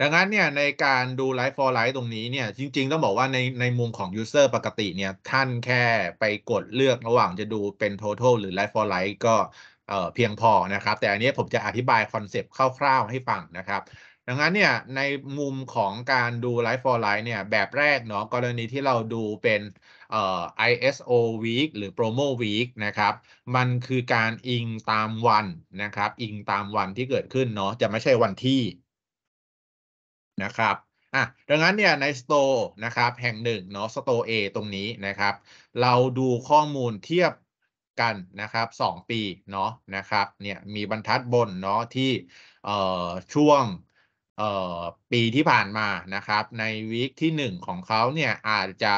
ดังนั้นเนี่ยในการดู l i ์ e for Life ตรงนี้เนี่ย จริงๆต้องบอกว่าในในมุมของ User ปกติเนี่ย ท่านแค่ไปกดเลือกระหว่างจะดูเป็น Total หรือ l i ์ e for Life ก็เเพียงพอนะครับ แต่อันนี้ผมจะอธิบายคอนเซปต์คร่าว ๆ ให้ฟังนะครับ ดังนั้นเนี่ยในมุมของการดู Life for Life เนี่ย แบบแรกเนาะกรณีที่เราดูเป็นอ่อ ISO week หรือ promo week นะครับ มันคือการอิงตามวันนะครับ อิงตามวันที่เกิดขึ้นเนาะจะไม่ใช่วันที่นะครับอ่ะดังนั้นเนี่ยในสโตร์นะครับแห่งหนึ่งเนาะสโตร์ A ตรงนี้นะครับ เราดูข้อมูลเทียบกันนะครับ2ปีเนาะนะครับ เนี่ยมีบรรทัดบนเนาะที่เอ่อช่วงเอ่อปีที่ผ่านมานะครับ ในวีคที่ 1 ของเขาเนี่ยอาจจะ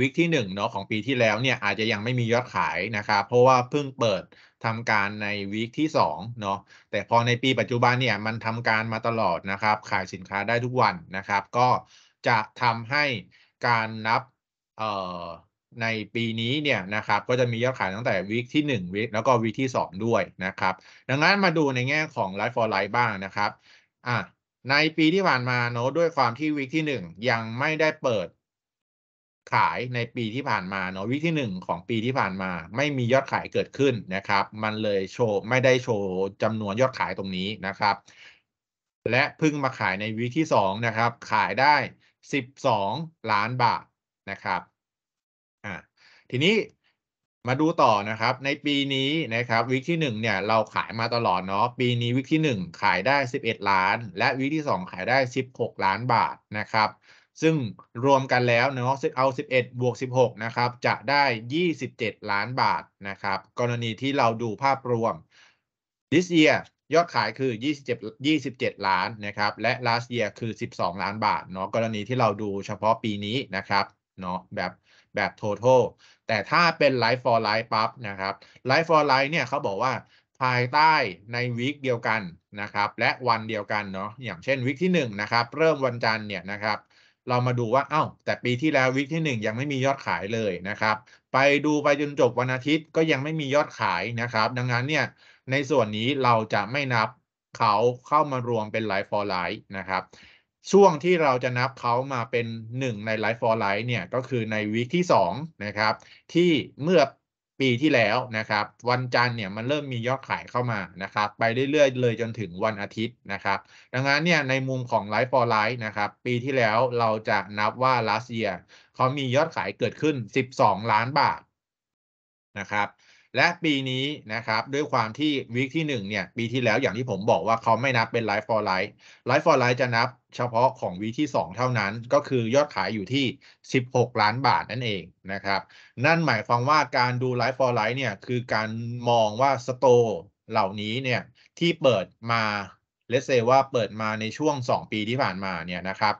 วิกที่1เนาะของปีที่แล้วเนี่ยอาจจะยังไม่มียอดขายนะครับ เพราะว่าเพิ่งเปิดทำการในวิกที่2เนาะแต่พอในปีปัจจุบันเนี่ยมันทำการมาตลอดนะครับขายสินค้าได้ทุกวันนะครับ ก็จะทำให้การนับเอ่อในปีนี้เนี่ยนะครับก็จะมียอดขายตั้งแต่วิกที่1วิกแล้วก็วิกที่ 2 ด้วยนะครับดังนั้นมาดูในแง่ของ l i ์ e for Life บ้างนะครับอ่ะในปีที่ผ่านมาเนาะด้วยความที่วิกที่ 1 ยังไม่ได้เปิดขายในปีที่ผ่านมาเนาะวิที่งของปีที่ผ่านมาไม่มียอดขายเกิดขึ้นนะครับ มันเลยโชว์ไม่ได้โชว์จำนวนยอดขายตรงนี้นะครับ และพึ่งมาขายในวิที่สองนะครับขายได้ 12 ล้านบาทนะครับอ่าทีนี้มาดูต่อนะครับ ในปีนี้นะครับวิที่งเนี่ยเราขายมาตลอดเนาะปีนี้วิที่งขายได้11ล้าน และวิที่งขายได้ 16 ล้านบาทนะครับซึ่งรวมกันแล้วเนาะเอา 11บวก16นะครับ จะได้ 27 ล้านบาทนะครับ กรณีที่เราดูภาพรวม this year ยอดขายคือ 27 27ล้านนะครับ และ last year คือ 12 ล้านบาทเนาะ กรณีที่เราดูเฉพาะปีนี้นะครับ เนาะแบบแบบ total แต่ถ้าเป็น life for life ปั๊บนะครับ life for life เนี่ยเขาบอกว่าภายใต้ในวีคเดียวกันนะครับ และวันเดียวกันเนาะ อย่างเช่นวีคที่ 1 นะครับ เริ่มวันจันทร์เนี่ยนะครับเรามาดูว่า เอา้า แต่ปีที่แล้ววิกที่ 1 ยังไม่มียอดขายเลยนะครับ ไปดูไปจนจบวันอาทิตย์ก็ยังไม่มียอดขายนะครับ ดังนั้นเนี่ย ในส่วนนี้เราจะไม่นับเขาเข้ามารวมเป็นไลฟ์ฟอร์ไลท์นะครับ ช่วงที่เราจะนับเขามาเป็น 1 ในไลฟ์ฟอร์ไลท์เนี่ยก็คือในวิกที่2นะครับ ที่เมื่อปีที่แล้วนะครับ วันจันทร์เนี่ยมันเริ่มมียอดขายเข้ามานะครับ ไปเรื่อยๆ เลยจนถึงวันอาทิตย์นะครับดังนั้นเนี่ยในมุมของ l i ์ e for Life นะครับ ปีที่แล้วเราจะนับว่า last year เขามียอดขายเกิดขึ้น 12 ล้านบาทนะครับและปีนี้นะครับ ด้วยความที่วีคที่1เนี่ยปีที่แล้วอย่างที่ผมบอกว่าเขาไม่นับเป็นไลฟ์ฟอร์ไลฟ์ไลฟ์ฟอร์ไลฟ์จะนับเฉพาะของวีคที่ 2 เท่านั้น ก็คือยอดขายอยู่ที่ 16 ล้านบาทนั่นเองนะครับนั่นหมายความว่าการดูไลฟ์ฟอร์ไลฟ์เนี่ยคือการมองว่าสโตเหล่านี้เนี่ยที่เปิดมาเลเซว่าเปิดมาในช่วง 2 ปีที่ผ่านมาเนี่ยนะครับ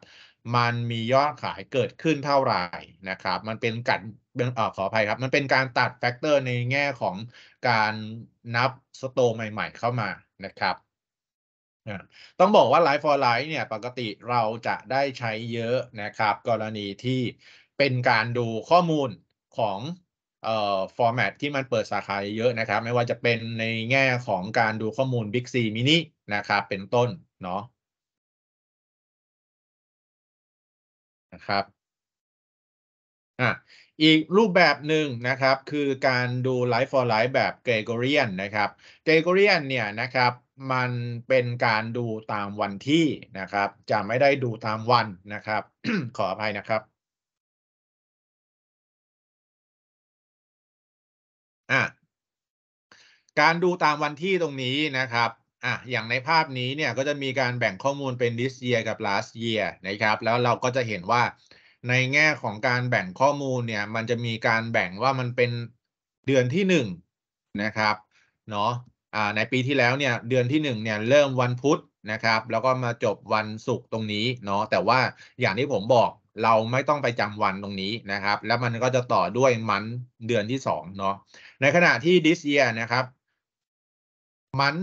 มันมียอดขายเกิดขึ้นเท่าไหร่นะครับ มันเป็นการเออขออภัยครับ มันเป็นการตัดแฟกเตอร์ในแง่ของการนับสโตร์ใหม่ๆ เข้ามานะครับ ต้องบอกว่า l i ์ e for l i ฟ e เนี่ย ปกติเราจะได้ใช้เยอะนะครับ กรณีที่เป็นการดูข้อมูลของเอ่อฟอร์แมตที่มันเปิดสาขาเยอะนะครับ ไม่ว่าจะเป็นในแง่ของการดูข้อมูล Big C Mini นะครับ เป็นต้นเนาะะครับอีกรูปแบบหนึ่งนะครับ คือการดูไลฟ์ for life แบบเกรกอรียนนะครับ เกรกอรียนเนี่ยนะครับ มันเป็นการดูตามวันที่นะครับจะไม่ได้ดูตามวันนะครับ ขออภัยนะครับ อ่ะการดูตามวันที่ตรงนี้นะครับอ่ะอย่างในภาพนี้เนี่ยก็จะมีการแบ่งข้อมูลเป็น this year กับ last year นะครับ แล้วเราก็จะเห็นว่าในแง่ของการแบ่งข้อมูลเนี่ย มันจะมีการแบ่งว่ามันเป็นเดือนที่1นะครับเนาะอ่าในปีที่แล้วเนี่ยเดือนที่1เนี่ยเริ่มวันพุธนะครับ แล้วก็มาจบวันศุกร์ตรงนี้เนาะแต่ว่าอย่างที่ผมบอกเราไม่ต้องไปจำวันตรงนี้นะครับ แล้วมันก็จะต่อด้วยมันเดือนที่2เนาะในขณะที่ this year นะครับมัน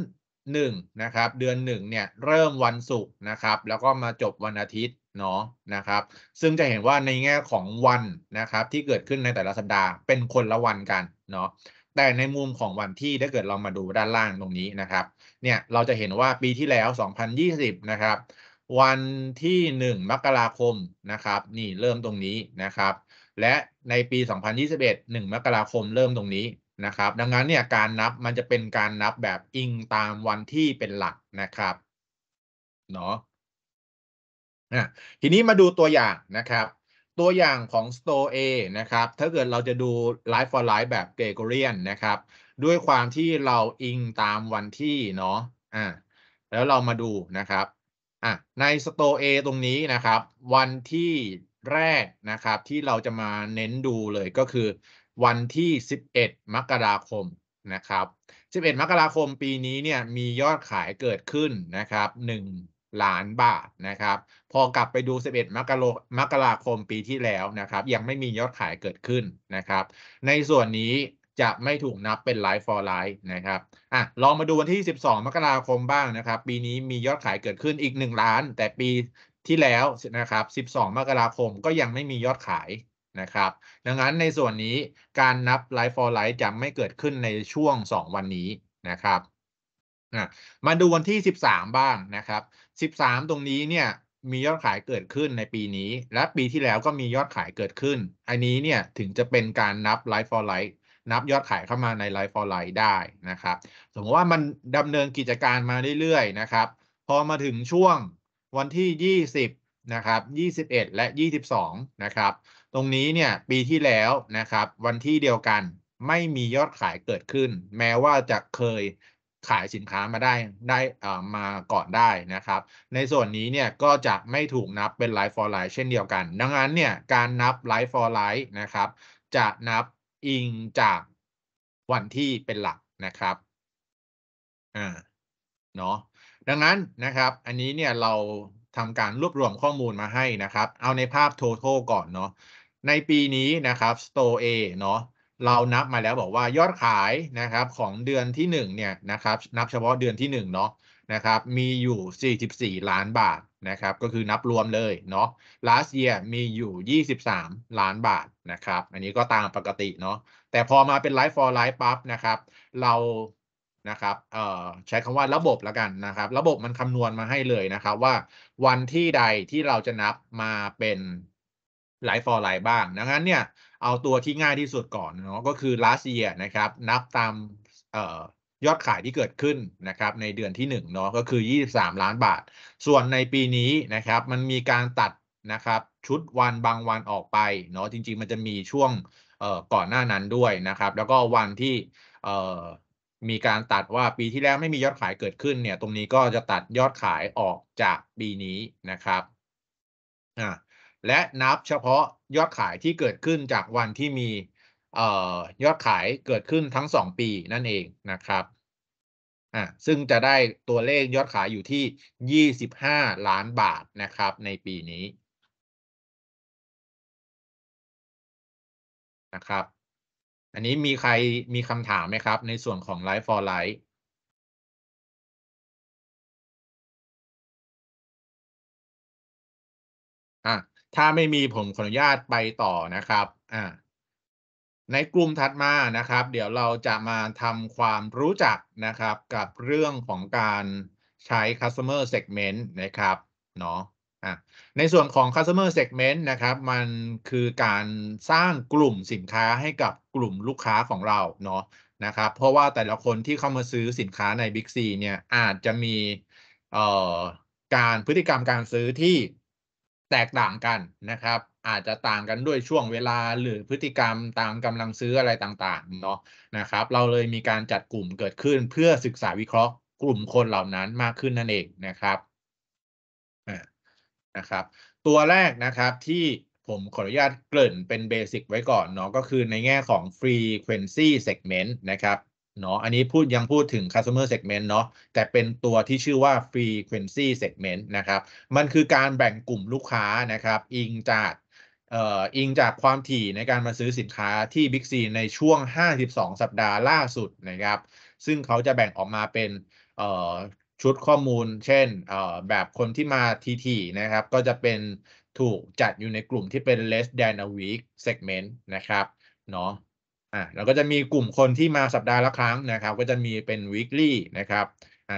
หนึ่งนะครับเดือนหนึ่งเนี่ยเริ่มวันศุกร์นะครับแล้วก็มาจบวันอาทิตย์เนาะนะครับซึ่งจะเห็นว่าในแง่ของวันนะครับที่เกิดขึ้นในแต่ละสัปดาห์ เป็นคนละวันกันเนาะแต่ในมุมของวันที่ถ้าเกิดเรามาดูด้านล่างตรงนี้นะครับเนี่ยเราจะเห็นว่าปีที่แล้ว 2020นะครับวันที่ 1 มกราคมนะครับนี่เริ่มตรงนี้นะครับและในปี 2021 1 มกราคมเริ่มตรงนี้นะครับดังนั้นเนี่ยการนับมันจะเป็นการนับแบบอิงตามวันที่เป็นหลักนะครับเนาะทีนี้มาดูตัวอย่างนะครับตัวอย่างของ store A นะครับ ถ้าเกิดเราจะดู life for life แบบ Gregorian นะครับ ด้วยความที่เราอิงตามวันที่เนาะอ่า แล้วเรามาดูนะครับอ่าใน store A ตรงนี้นะครับ วันที่แรกนะครับ ที่เราจะมาเน้นดูเลยก็คือวันที่ 11 มกราคม นะครับ 11 มกราคมปีนี้เนี่ยมียอดขายเกิดขึ้นนะครับ1ล้านบาทนะครับ พอกลับไปดู 11มกรมกราคมปีที่แล้วนะครับยังไม่มียอดขายเกิดขึ้นนะครับ ในส่วนนี้จะไม่ถูกนับเป็นไลฟ์ฟอร์ไลฟ์นะครับอ่ะลองมาดูวันที่ 12 มกราคมบ้างนะครับ ปีนี้มียอดขายเกิดขึ้นอีก 1 ล้าน แต่ปีที่แล้วนะครับ 12 มกราคมก็ยังไม่มียอดขายนะครับดังนั้นในส่วนนี้การนับไลฟ์ฟอร์ไลฟ์จะไม่เกิดขึ้นในช่วง 2 วันนี้นะครับมาดูวันที่ 13 บ้างนะครับ 13 ตรงนี้เนี่ยมียอดขายเกิดขึ้นในปีนี้ และปีที่แล้วก็มียอดขายเกิดขึ้นอันนี้เนี่ย ถึงจะเป็นการนับไลฟ์ฟอร์ไลฟ์นับยอดขายเข้ามาในไลฟ์ฟอร์ไลฟ์ได้นะครับ สมมติว่ามันดำเนินกิจการมาเรื่อยๆนะครับ พอมาถึงช่วงวันที่ 20นะครับ21 และ22นะครับตรงนี้เนี่ยปีที่แล้วนะครับ วันที่เดียวกันไม่มียอดขายเกิดขึ้น แม้ว่าจะเคยขายสินค้ามาได้ได้อ่มาก่อนได้นะครับในส่วนนี้เนี่ยก็จะไม่ถูกนับเป็นไลฟ์ฟอร์ไลฟ์เช่นเดียวกัน ดังนั้นเนี่ยการนับไลฟ์ฟอร์ไลฟ์นะครับ จะนับอิงจากวันที่เป็นหลักนะครับอ่าเนาะดังนั้นนะครับ อันนี้เนี่ยเราทำการรวบรวมข้อมูลมาให้นะครับ เอาในภาพ total ก่อนเนาะในปีนี้นะครับ Store A เนาะเรานับมาแล้วบอกว่ายอดขายนะครับของเดือนที่1เนี่ยนะครับนับเฉพาะเดือนที่1เนาะนะครับมีอยู่ 44 ล้านบาทนะครับก็คือนับรวมเลยเนาะ last year มีอยู่ 23 ล้านบาทนะครับอันนี้ก็ตามปกติเนาะแต่พอมาเป็น l i v e for l i v e ปั๊บนะครับเรานะครับเอ่อใช้คำว่าระบบแล้วกันนะครับระบบมันคำนวณมาให้เลยนะครับว่าวันที่ใดที่เราจะนับมาเป็นหลายฟอร์หลายบ้างดังนั้นเนี่ย เอาตัวที่ง่ายที่สุดก่อนเนาะก็คือ last year นะครับ นับตามยอดขายที่เกิดขึ้นนะครับ ในเดือนที่1เนาะก็คือ23ล้านบาท ส่วนในปีนี้นะครับ มันมีการตัดนะครับ ชุดวันบางวันออกไป เนาะจริง ๆ มันจะมีช่วงก่อนหน้านั้นด้วยนะครับ แล้วก็วันที่มีการตัดว่าปีที่แล้วไม่มียอดขายเกิดขึ้นเนี่ย ตรงนี้ก็จะตัดยอดขายออกจากปีนี้นะครับอ่าและนับเฉพาะยอดขายที่เกิดขึ้นจากวันที่มียอดขายเกิดขึ้นทั้ง 2 ปีนั่นเองนะครับอ่าซึ่งจะได้ตัวเลขยอดขายอยู่ที่ 25 ล้านบาทนะครับในปีนี้นะครับอันนี้มีใครมีคำถามไหมครับในส่วนของ Life for Life ถ้าไม่มีผมขออนุญาตไปต่อนะครับอ่าในกลุ่มถัดมานะครับ เดี๋ยวเราจะมาทำความรู้จักนะครับ กับเรื่องของการใช้ customer segment นะครับเนาะอ่ะในส่วนของ customer segment นะครับ มันคือการสร้างกลุ่มสินค้าให้กับกลุ่มลูกค้าของเราเนาะนะครับ เพราะว่าแต่ละคนที่เข้ามาซื้อสินค้าใน Big C เนี่ย อาจจะมีเอ่อการพฤติกรรมการซื้อที่แตกต่างกันนะครับ อาจจะต่างกันด้วยช่วงเวลาหรือพฤติกรรมตามกำลังซื้ออะไรต่างๆเนาะนะครับ เราเลยมีการจัดกลุ่มเกิดขึ้นเพื่อศึกษาวิเคราะห์กลุ่มคนเหล่านั้นมากขึ้นนั่นเองนะครับนะครับ ตัวแรกนะครับที่ผมขออนุญาตเกริ่นเป็นเบสิกไว้ก่อนเนาะก็คือในแง่ของ Frequency Segment นะครับเนาะ อันนี้พูดยังพูดถึง customer segment เนาะ แต่เป็นตัวที่ชื่อว่า frequency segment นะครับ มันคือการแบ่งกลุ่มลูกค้านะครับ อิงจาก เอ่ออิงจากความถี่ในการมาซื้อสินค้าที่บิ๊กซีในช่วง 52 สัปดาห์ล่าสุดนะครับ ซึ่งเขาจะแบ่งออกมาเป็นเอ่อชุดข้อมูล เช่น เอ่อ แบบคนที่มาทีทีนะครับ ก็จะเป็นถูกจัดอยู่ในกลุ่มที่เป็น less than a week segment นะครับ เนาะอ่าเราก็จะมีกลุ่มคนที่มาสัปดาห์ละครั้งนะครับก็จะมีเป็น weekly นะครับอ่า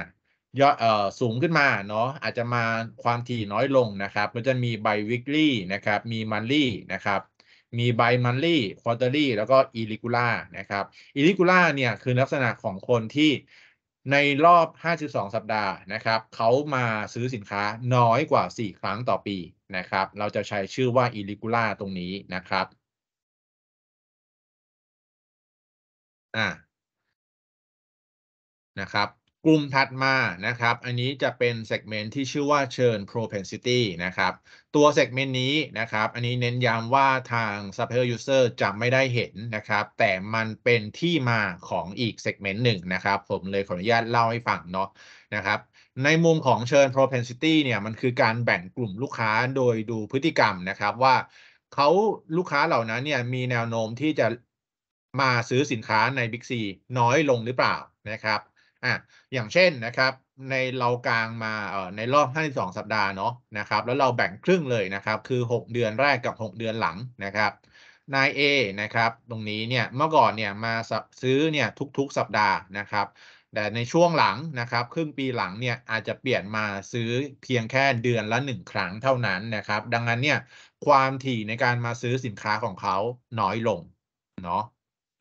ยอดเอ่อสูงขึ้นมาเนาะอาจจะมาความถี่น้อยลงนะครับก็จะมี by weekly นะครับ มี monthly นะครับมี by monthly quarterly แล้วก็ irregular นะครับ irregular เนี่ยคือลักษณะของคนที่ในรอบ 52 สัปดาห์นะครับ เขามาซื้อสินค้าน้อยกว่า 4 ครั้งต่อปีนะครับ เราจะใช้ชื่อว่า irregular ตรงนี้นะครับอ่า นะครับ กลุ่มถัดมา นะครับ อันนี้จะเป็นเซกเมนต์ที่ชื่อว่าเชิญ propensity นะครับ ตัวเซกเมนต์นี้ นะครับ อันนี้เน้นย้ำว่าทาง supplier user จะไม่ได้เห็นนะครับ แต่มันเป็นที่มาของอีกเซกเมนต์หนึ่งนะครับ ผมเลยขออนุญาตเล่าให้ฟังเนาะนะครับในมุมของเชิญ propensity เนี่ยมันคือการแบ่งกลุ่มลูกค้าโดยดูพฤติกรรมนะครับ ว่าเขาลูกค้าเหล่านั้นเนี่ยมีแนวโน้มที่จะมาซื้อสินค้าใน Big C น้อยลงหรือเปล่านะครับอ่ะอย่างเช่นนะครับในเรากลางมาเอ่อในรอบ52สัปดาห์เนาะนะครับแล้วเราแบ่งครึ่ง เลยนะครับ คือ 6 เดือนแรกกับ 6 เดือนหลังนะครับนายเอนะครับ ตรงนี้เนี่ยเมื่อก่อนเนี่ยมาซื้อเนี่ยทุก ๆสัปดาห์นะครับ แต่ในช่วงหลังนะครับ ครึ่งปีหลังเนี่ยอาจจะเปลี่ยนมาซื้อเพียงแค่เดือนละ 1ครั้งเท่านั้นนะครับ ดังนั้นเนี่ยความถี่ในการมาซื้อสินค้าของเขาน้อยลงเนาะ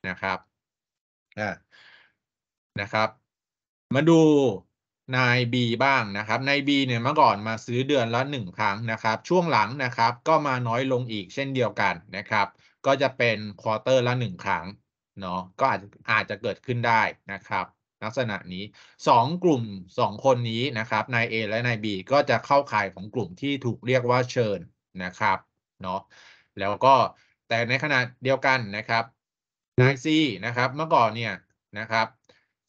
นะครับนะครับ มาดูนายีบ้างนะครับ นายีเนี่ยเมื่อก่อนมาซื้อเดือนละหนึ่งครั้งนะครับ ช่วงหลังนะครับ ก็มาน้อยลงอีกเช่นเดียวกันนะครับ ก็จะเป็นควอเตอร์ละหนึ่งครั้ง เนาะ ก็อาจอาจจะเกิดขึ้นได้นะครับ ลักษณะนี้ 2 กลุ่ม 2 คนนี้นะครับ นาย A และนาย B ก็จะเข้าข่ายของกลุ่มที่ถูกเรียกว่าเชิญนะครับ เนาะ แล้วก็แต่ในขณะเดียวกันนะครับนายซีนะครับเมื่อก่อนเนี่ยนะครับ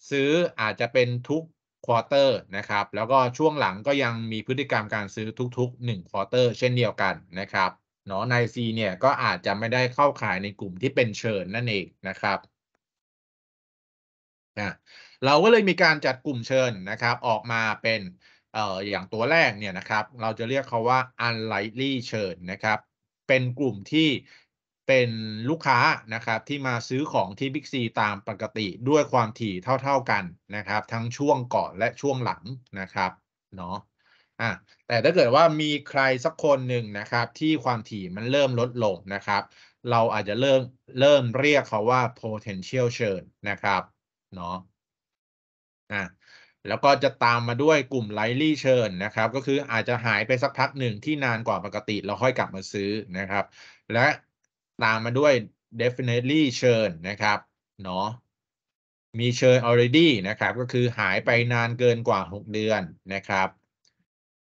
ซื้ออาจจะเป็นทุกควอเตอร์นะครับ แล้วก็ช่วงหลังก็ยังมีพฤติกรรมการซื้อทุกๆ 1 ควอเตอร์เช่นเดียวกันนะครับเนาะนายซีเนี่ยก็อาจจะไม่ได้เข้าขายในกลุ่มที่เป็นเชิญนั่นเองนะครับนะเราก็เลยมีการจัดกลุ่มเชิญนะครับ ออกมาเป็นเอ่ออย่างตัวแรกเนี่ยนะครับ เราจะเรียกเขาว่า unlikely เชิญนะครับเป็นกลุ่มที่เป็นลูกค้านะครับที่มาซื้อของที่บิ๊กซีตามปกติด้วยความถี่เท่าๆกันนะครับ ทั้งช่วงก่อนและช่วงหลังนะครับเนาะอ่ะแต่ถ้าเกิดว่ามีใครสักคนหนึ่งนะครับ ที่ความถี่มันเริ่มลดลงนะครับ เราอาจจะเริ่มเริ่มเรียกเขาว่า potential churn นะครับเนาะอ่ะแล้วก็จะตามมาด้วยกลุ่มไลลี่เชิญนะครับก็คืออาจจะหายไปสักพักหนึ่งที่นานกว่าปกติแล้วค่อยกลับมาซื้อนะครับ และตามมาด้วย definitely เชิญนะครับ เนาะมีเชิญ already นะครับ ก็คือหายไปนานเกินกว่า 6 เดือนนะครับ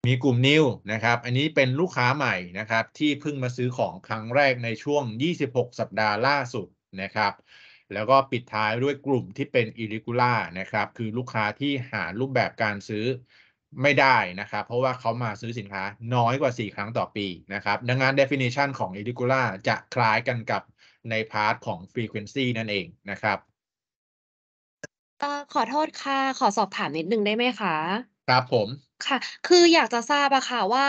มีกลุ่ม new นะครับ อันนี้เป็นลูกค้าใหม่นะครับ ที่เพิ่งมาซื้อของครั้งแรกในช่วง 26 สัปดาห์ล่าสุดนะครับ แล้วก็ปิดท้ายด้วยกลุ่มที่เป็น irregular นะครับ คือลูกค้าที่หารูปแบบการซื้อไม่ได้นะครับ เพราะว่าเขามาซื้อสินค้าน้อยกว่า 4 ครั้งต่อปีนะครับดังนั้น definition ของ irregular จะคล้ายกันกับในพาร์ทของ frequency นั่นเองนะครับ ขอโทษค่ะ ขอสอบถามนิดนึงได้ไหมคะ ครับผมค่ะ คืออยากจะทราบอะค่ะว่า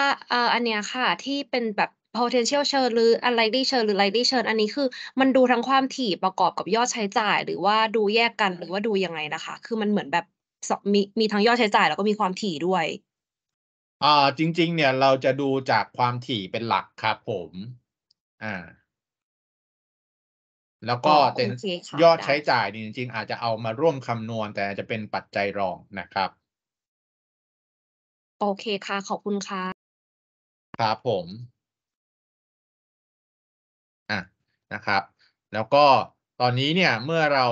อันเนี้ยค่ะที่เป็นแบบ potential churn หรือ unlikely churn หรือ likely churn อันนี้คือมันดูทั้งความถี่ประกอบกับยอดใช้จ่าย หรือว่าดูแยกกันหรือว่าดูยังไงนะคะ คือมันเหมือนแบบมีมีทั้งยอดใช้จ่ายแล้วก็มีความถี่ด้วยอ่าจริง ๆ เนี่ยเราจะดูจากความถี่เป็นหลักครับผม อ่า แล้วก็เป็นยอดใช้จ่ายนี่จริงๆ อาจจะเอามาร่วมคำนวณ แต่จะเป็นปัจจัยรองนะครับ โอเคค่ะขอบคุณค่ะครับผม อ่ะนะครับ แล้วก็ตอนนี้เนี่ยเมื่อเรา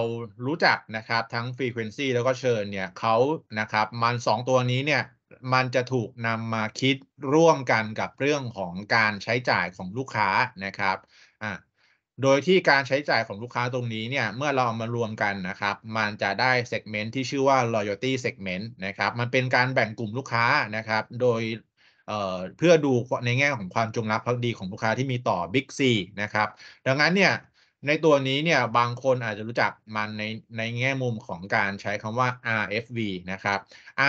รู้จักนะครับ ทั้ง Frequency แล้วก็เชิญเนี่ยเขานะครับ มัน 2 ตัวนี้เนี่ยมันจะถูกนำมาคิดร่วมกันกับเรื่องของการใช้จ่ายของลูกค้านะครับอ่าโดยที่การใช้จ่ายของลูกค้าตรงนี้เนี่ยเมื่อเราเอามารวมกันนะครับ มันจะได้เซกเมนต์ที่ชื่อว่า loyalty segment นะครับ มันเป็นการแบ่งกลุ่มลูกค้านะครับ โดยเพื่อดูในแง่ของความจงรักภักดีของลูกค้าที่มีต่อ Big C นะครับ ดังนั้นเนี่ยในตัวนี้เนี่ยบางคนอาจจะรู้จักมันในในแง่มุมของการใช้คำว่า RFV นะครับ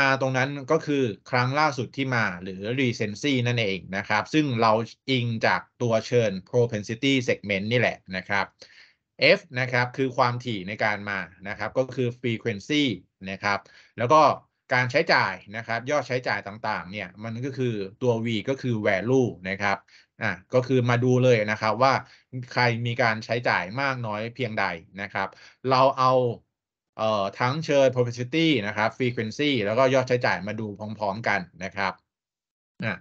R ตรงนั้นก็คือครั้งล่าสุดที่มาหรือ recency นั่นเองนะครับ ซึ่งเราอิงจากตัวเชิญ propensity segment นี่แหละนะครับ F นะครับคือความถี่ในการมานะครับ ก็คือ frequency นะครับแล้วก็การใช้จ่ายนะครับยอดใช้จ่ายต่างๆ เนี่ยมันก็คือตัว V ก็คือ value นะครับอ่ะก็คือมาดูเลยนะครับว่าใครมีการใช้จ่ายมากน้อยเพียงใดนะครับ เราเอาเอ่อทั้งเชิญ propensity นะครับ frequency แล้วก็ยอดใช้จ่ายมาดูพร้อมๆกันนะครับอ่ะ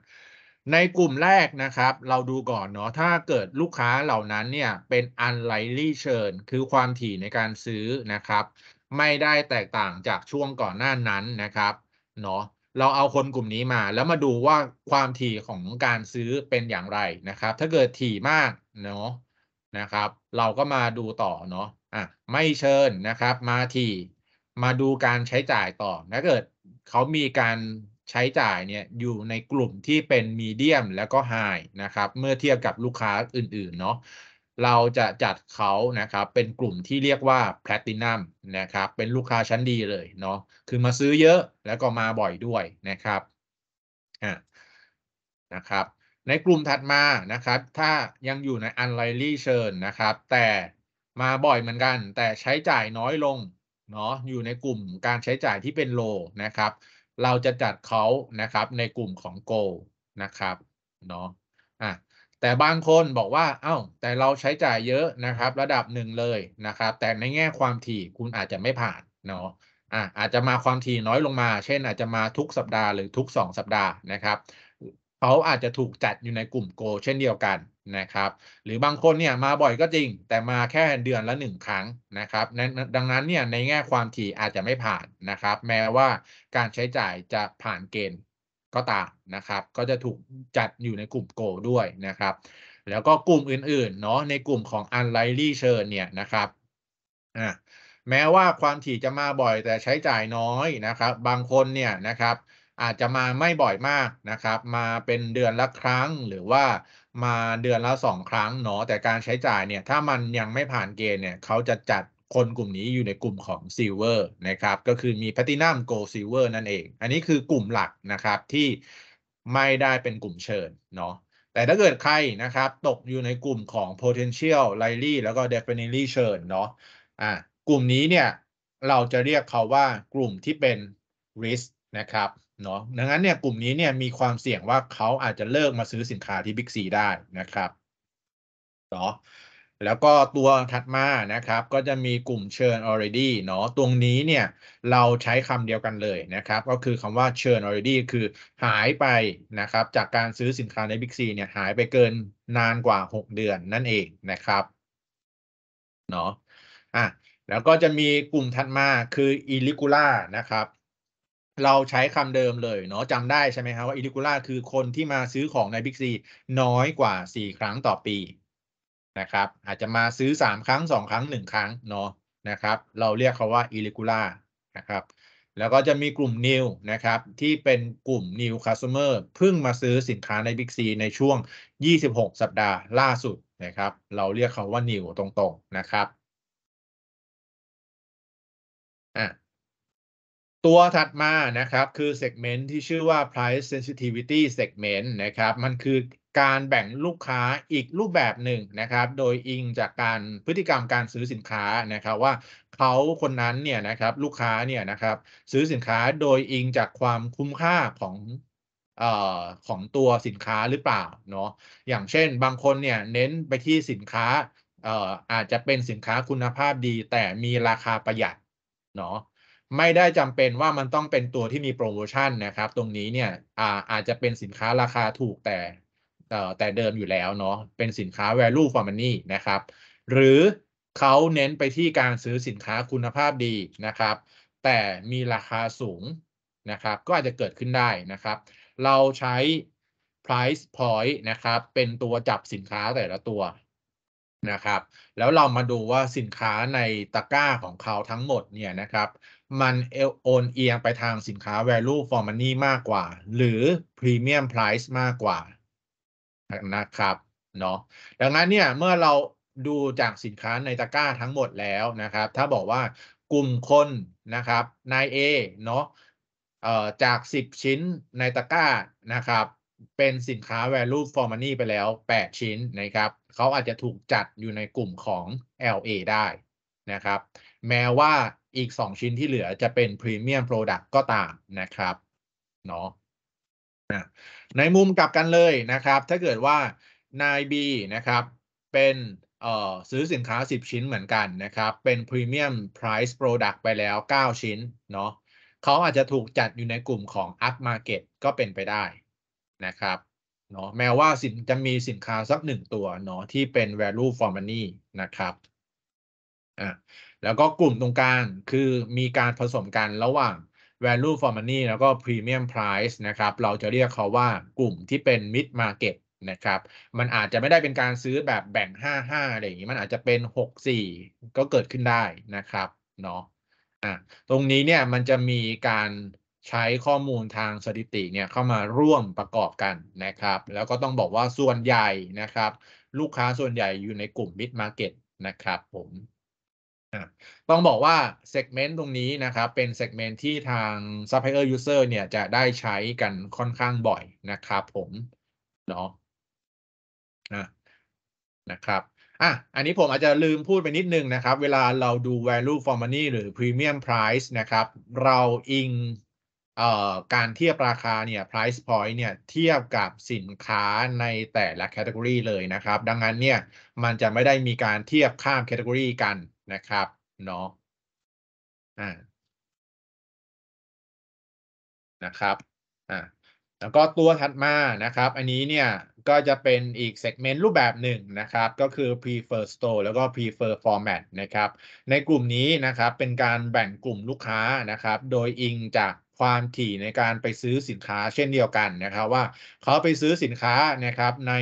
ในกลุ่มแรกนะครับ เราดูก่อนเนาะถ้าเกิดลูกค้าเหล่านั้นเนี่ยเป็น unlikely เชิญคือความถี่ในการซื้อนะครับ ไม่ได้แตกต่างจากช่วงก่อนหน้านั้นนะครับเนาะเราเอาคนกลุ่มนี้มา แล้วมาดูว่าความถี่ของการซื้อเป็นอย่างไรนะครับ ถ้าเกิดถี่มากเนาะนะครับ เราก็มาดูต่อเนาะอ่ะไม่เชิญนะครับ มาถี่ มาดูการใช้จ่ายต่อ ถ้าเกิดเขามีการใช้จ่ายเนี่ยอยู่ในกลุ่มที่เป็นมีเดียมแล้วก็ไฮนะครับ เมื่อเทียบกับลูกค้าอื่น ๆ เนาะเราจะจัดเขานะครับเป็นกลุ่มที่เรียกว่าแพลตินัมนะครับ เป็นลูกค้าชั้นดีเลยเนาะคือมาซื้อเยอะแล้วก็มาบ่อยด้วยนะครับอ่านะครับ ในกลุ่มถัดมานะครับถ้ายังอยู่ในอันไลลี่เชิญนะครับ แต่มาบ่อยเหมือนกัน แต่ใช้จ่ายน้อยลงเนาะอยู่ในกลุ่มการใช้จ่ายที่เป็นโลนะครับ เราจะจัดเขานะครับ ในกลุ่มของโกนะครับเนาะอ่ะแต่บางคนบอกว่า เอา้า แต่เราใช้จ่ายเยอะนะครับ ระดับหนึ่งเลยนะครับ แต่ในแง่ความถี่คุณอาจจะไม่ผ่านเนาะ อ่าอาจจะมาความถี่น้อยลงมา เช่นอาจจะมาทุกสัปดาห์หรือทุก2สัปดาห์นะครับ เขาอาจจะถูกจัดอยู่ในกลุ่มโก เช่นเดียวกันนะครับ หรือบางคนเนี่ยมาบ่อยก็จริงแต่มาแค่เดือนละ1ครั้งนะครับ ดังนั้นเนี่ยในแง่ความถี่อาจจะไม่ผ่านนะครับ แม้ว่าการใช้จ่ายจะผ่านเกณฑ์ก็ตามนะครับ ก็จะถูกจัดอยู่ในกลุ่มโก ด้วยนะครับ แล้วก็กลุ่มอื่นๆเนาะ ในกลุ่มของ unlikely churn เนี่ยนะครับ อ่าแม้ว่าความถี่จะมาบ่อยแต่ใช้จ่ายน้อยนะครับ บางคนเนี่ยนะครับ อาจจะมาไม่บ่อยมากนะครับ มาเป็นเดือนละครั้งหรือว่ามาเดือนละสองครั้งเนาะ แต่การใช้จ่ายเนี่ย ถ้ามันยังไม่ผ่านเกณฑ์เนี่ยเขาจะจัดคนกลุ่มนี้อยู่ในกลุ่มของซิลเวอร์นะครับ ก็คือมีแพตตินัมโกลซิลเวอร์นั่นเอง อันนี้คือกลุ่มหลักนะครับที่ไม่ได้เป็นกลุ่มเชิญเนาะแต่ถ้าเกิดใครนะครับ ตกอยู่ในกลุ่มของ potential l i l y แล้วก็ definitely เชิญเนาะอ่ะกลุ่มนี้เนี่ยเราจะเรียกเขาว่ากลุ่มที่เป็น risk นะครับเนาะดังนั้นเนี่ยกลุ่มนี้เนี่ยมีความเสี่ยงว่าเขาอาจจะเลิกมาซื้อสินค้าที่ Big C ได้นะครับเนาะแล้วก็ตัวถัดมานะครับก็จะมีกลุ่มเชิญ already เนาะตรงนี้เนี่ยเราใช้คำเดียวกันเลยนะครับ ก็คือคำว่าเชิญ already คือหายไปนะครับ จากการซื้อสินค้าใน Big C เนี่ยหายไปเกินนานกว่า 6 เดือนนั่นเองนะครับเนาะอ่ะแล้วก็จะมีกลุ่มถัดมาคือ irregular นะครับ เราใช้คำเดิมเลยเนาะจำได้ใช่ไหมครับว่า irregular คือคนที่มาซื้อของใน Big C น้อยกว่า 4 ครั้งต่อปีนะครับอาจจะมาซื้อ 3 ครั้ง 2 ครั้ง 1 ครั้งเนาะนะครับเราเรียกเขาว่า irregular นะครับ แล้วก็จะมีกลุ่ม new นะครับที่เป็นกลุ่ม new customer เพิ่งมาซื้อสินค้าใน Big C ในช่วง 26 สัปดาห์ล่าสุดนะครับ เราเรียกเขาว่า new ตรง ๆนะครับตัวถัดมานะครับ คือ segment ที่ชื่อว่า price sensitivity segment นะครับ มันคือการแบ่งลูกค้าอีกรูปแบบหนึ่งนะครับ โดยอิงจากการพฤติกรรมการซื้อสินค้านะครับ ว่าเขาคนนั้นเนี่ยนะครับ ลูกค้าเนี่ยนะครับซื้อสินค้าโดยอิงจากความคุ้มค่าของออของตัวสินค้าหรือเปล่าเนาะอย่างเช่นบางคนเนี่ยเน้นไปที่สินค้าอออาจจะเป็นสินค้าคุณภาพดี แต่มีราคาประหยัดเนาะไม่ได้จำเป็นว่ามันต้องเป็นตัวที่มีโปรโมชั่นนะครับตรงนี้เนี่ยอาอาจจะเป็นสินค้าราคาถูกแต่แต่เดิมอยู่แล้วเนาะ เป็นสินค้า value for money นะครับ หรือเขาเน้นไปที่การซื้อสินค้าคุณภาพดีนะครับ แต่มีราคาสูงนะครับ ก็อาจจะเกิดขึ้นได้นะครับ เราใช้ price point นะครับ เป็นตัวจับสินค้าแต่ละตัวนะครับ แล้วเรามาดูว่าสินค้าในตะกร้าของเขาทั้งหมดเนี่ยนะครับ มันเอโอนเอียงไปทางสินค้า value for money มากกว่า หรือ premium price มากกว่านะครับเนาะดังนั้นเนี่ย เมื่อเราดูจากสินค้าในตะกร้า ทั้งหมดแล้วนะครับ ถ้าบอกว่ากลุ่มคนนะครับนายเอเนาะจาก 10 ชิ้นในตะกร้านะครับ เป็นสินค้า value for money ไปแล้ว 8 ชิ้นนะครับเขาอาจจะถูกจัดอยู่ในกลุ่มของ LA ได้นะครับ แม้ว่าอีก 2 ชิ้นที่เหลือจะเป็น premium product ก็ตามนะครับเนาะนะในมุมกลับกันเลยนะครับ ถ้าเกิดว่านาย B นะครับ เป็นเอ่อซื้อสินค้า 10 ชิ้นเหมือนกันนะครับ เป็น Premium Price Product ไปแล้ว 9 ชิ้นเนาะเขาอาจจะถูกจัดอยู่ในกลุ่มของ Up Market ก็เป็นไปได้นะครับเนาะแม้ว่าสินจะมีสินค้าสักหนึ่งตัวเนาะที่เป็น value for money นะครับอ่ะแล้วก็กลุ่มตรงกลางคือมีการผสมกันระหว่าง value for money แล้วก็ premium price นะครับ เราจะเรียกเขาว่ากลุ่มที่เป็น mid market นะครับ มันอาจจะไม่ได้เป็นการซื้อแบบแบ่ง 5-5อะไรอย่างนี้มันอาจจะเป็น 6-4 ก็เกิดขึ้นได้นะครับ เนาะอ่ะ ตรงนี้เนี่ยมันจะมีการใช้ข้อมูลทางสถิติเนี่ยเข้ามาร่วมประกอบกันนะครับ แล้วก็ต้องบอกว่าส่วนใหญ่นะครับ ลูกค้าส่วนใหญ่อยู่ในกลุ่ม mid market นะครับ ผมต้องบอกว่าเซกเมนต์ตรงนี้นะครับ เป็นเซกเมนต์ที่ทางซัพ u p p l i อ r User เนี่ย จะได้ใช้กันค่อนข้างบ่อยนะครับ ผมเนาะนะครับอ่ะอันนี้ผมอาจจะลืมพูดไปนิดนึงนะครับ เวลาเราดู value for money หรือ premium price นะครับ เราอิงเอ่อการเทียบราคาเนี่ย price point เนี่ย เทียบกับสินค้าในแต่ละ category เลยนะครับ ดังนั้นเนี่ยมันจะไม่ได้มีการเทียบข้าม category กันนะครับเนาะนะครับอ่าแล้วก็ตัวถัดมานะครับ อันนี้เนี่ย ก็จะเป็นอีกเซกเมนต์รูปแบบหนึ่งนะครับก็คือ prefer store แล้วก็ prefer format นะครับ ในกลุ่มนี้นะครับเป็นการแบ่งกลุ่มลูกค้านะครับ โดยอิงจากความถี่ในการไปซื้อสินค้าเช่นเดียวกันนะครับ ว่าเขาไปซื้อสินค้านะครับใน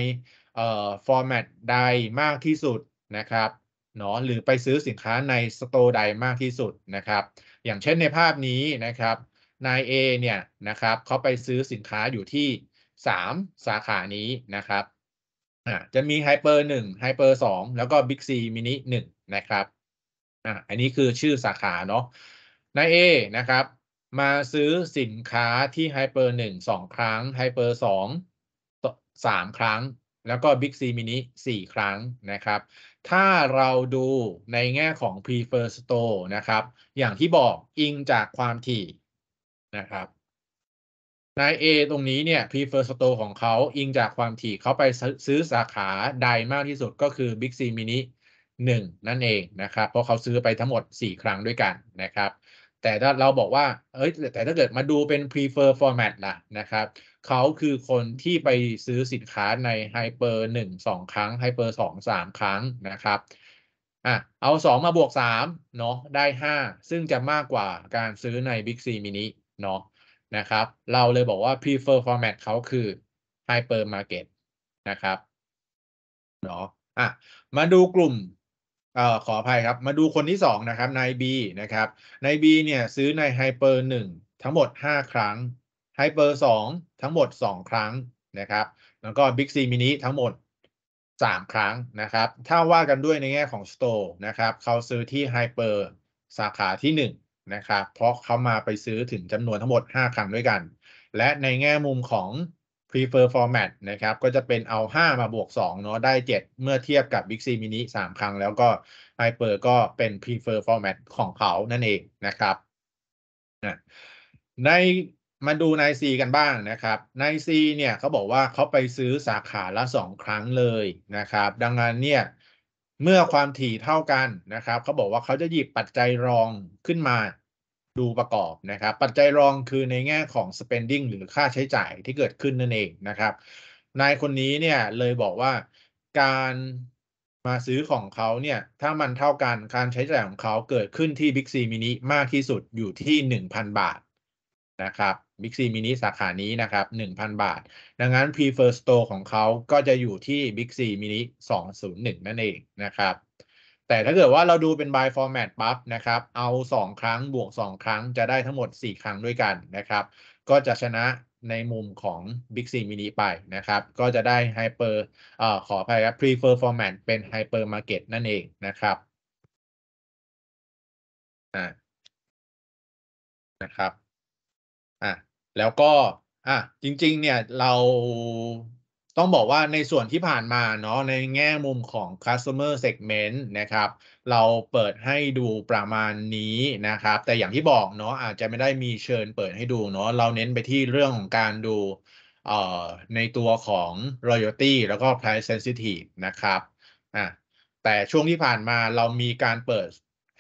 เอ่อ format ใดมากที่สุดนะครับเนาะหรือไปซื้อสินค้าในสโตร์ใดมากที่สุดนะครับอย่างเช่นในภาพนี้นะครับนาย A เนี่ยนะครับเขาไปซื้อสินค้าอยู่ที่ 3 สาขานี้นะครับอ่าจะมีไฮเปอร์หนึ่งไฮเปอร์สองแล้วก็บิ๊กซีมินิหนึ่งนะครับอ่าอันนี้คือชื่อสาขาเนาะนาย A นะครับ มาซื้อสินค้าที่ไฮเปอร์หนึ่งสองครั้งไฮเปอร์สองสามครั้ง แล้วก็บิ๊กซีมินิสี่ครั้งนะครับถ้าเราดูในแง่ของ prefer store นะครับ อย่างที่บอกอิงจากความถี่นะครับนาย A ตรงนี้เนี่ย prefer store ของเขาอิงจากความถี่เขาไปซื้อสาขาใดมากที่สุดก็คือ Big C Mini 1 นั่นเองนะครับ เพราะเขาซื้อไปทั้งหมด 4 ครั้งด้วยกันนะครับ แต่ถ้าเราบอกว่าเอ้ย แต่ถ้าเกิดมาดูเป็น prefer format ล่ะนะครับเขาคือคนที่ไปซื้อสินค้าในไฮเปอร์หนึ่งสองครั้งไฮเปอร์สองสามครั้งนะครับอ่ะเอาสองมาบวกสามเนาะได้ห้าซึ่งจะมากกว่าการซื้อในบิ๊กซีมินิเนาะนะครับ เราเลยบอกว่า prefer format เขาคือ hyper market นะครับเนาะอ่ะมาดูกลุ่มเอ่อขออภัยครับ มาดูคนที่สองนะครับนายนะครับนายเนี่ยซื้อในไฮเปอร์หนึ่งทั้งหมดห้าครั้งไฮเปอร์สองทั้งหมด 2 ครั้งนะครับ แล้วก็ Big C Mini ทั้งหมด 3 ครั้งนะครับ ถ้าว่ากันด้วยในแง่ของ Store นะครับ เขาซื้อที่ Hyper สาขาที่1นะครับ เพราะเขามาไปซื้อถึงจำนวนทั้งหมด 5 ครั้งด้วยกัน และในแง่มุมของ prefer format นะครับ ก็จะเป็นเอา 5 มาบวก2เนาะได้ 7 เมื่อเทียบกับ Big C Mini 3 ครั้งแล้วก็ Hyper ก็เป็น prefer format ของเขานั่นเองนะครับในมาดูนายซีกันบ้างนะครับ นายซีเนี่ยเขาบอกว่าเขาไปซื้อสาขาละสองครั้งเลยนะครับ ดังนั้นเนี่ยเมื่อความถี่เท่ากันนะครับเขาบอกว่าเขาจะหยิบปัจจัยรองขึ้นมาดูประกอบนะครับปัจจัยรองคือในแง่ของ spending หรือค่าใช้จ่ายที่เกิดขึ้นนั่นเองนะครับนายคนนี้เนี่ยเลยบอกว่าการมาซื้อของเขาเนี่ยถ้ามันเท่ากันการใช้จ่ายของเขาเกิดขึ้นที่ Big C Mini มากที่สุดอยู่ที่1,000บาทนะครับบิ๊กซีมินิสาขานี้นะครับ1,000 บาท ดังนั้น Prefer Store ของเขาก็จะอยู่ที่บิ๊กซีมินิ201 นั่นเองนะครับ แต่ถ้าเกิดว่าเราดูเป็น by format ปั๊บนะครับ เอา 2 ครั้งบวก 2 ครั้งจะได้ทั้งหมด 4 ครั้งด้วยกันนะครับ ก็จะชนะในมุมของ Big C Mini ไปนะครับ ก็จะได้ Hyper เอ่อขออภัยครับ Prefer Format เป็น Hyper Market นั่นเองนะครับนะครับอ่ะแล้วก็อ่ะจริงๆเนี่ยเราต้องบอกว่าในส่วนที่ผ่านมาเนาะในแง่มุมของ customer segment นะครับ เราเปิดให้ดูประมาณนี้นะครับ แต่อย่างที่บอกเนาะอาจจะไม่ได้มีเชิญเปิดให้ดูเนาะเราเน้นไปที่เรื่องของการดูเอ่อในตัวของ royalty แล้วก็ price sensitive นะครับอ่ะแต่ช่วงที่ผ่านมาเรามีการเปิด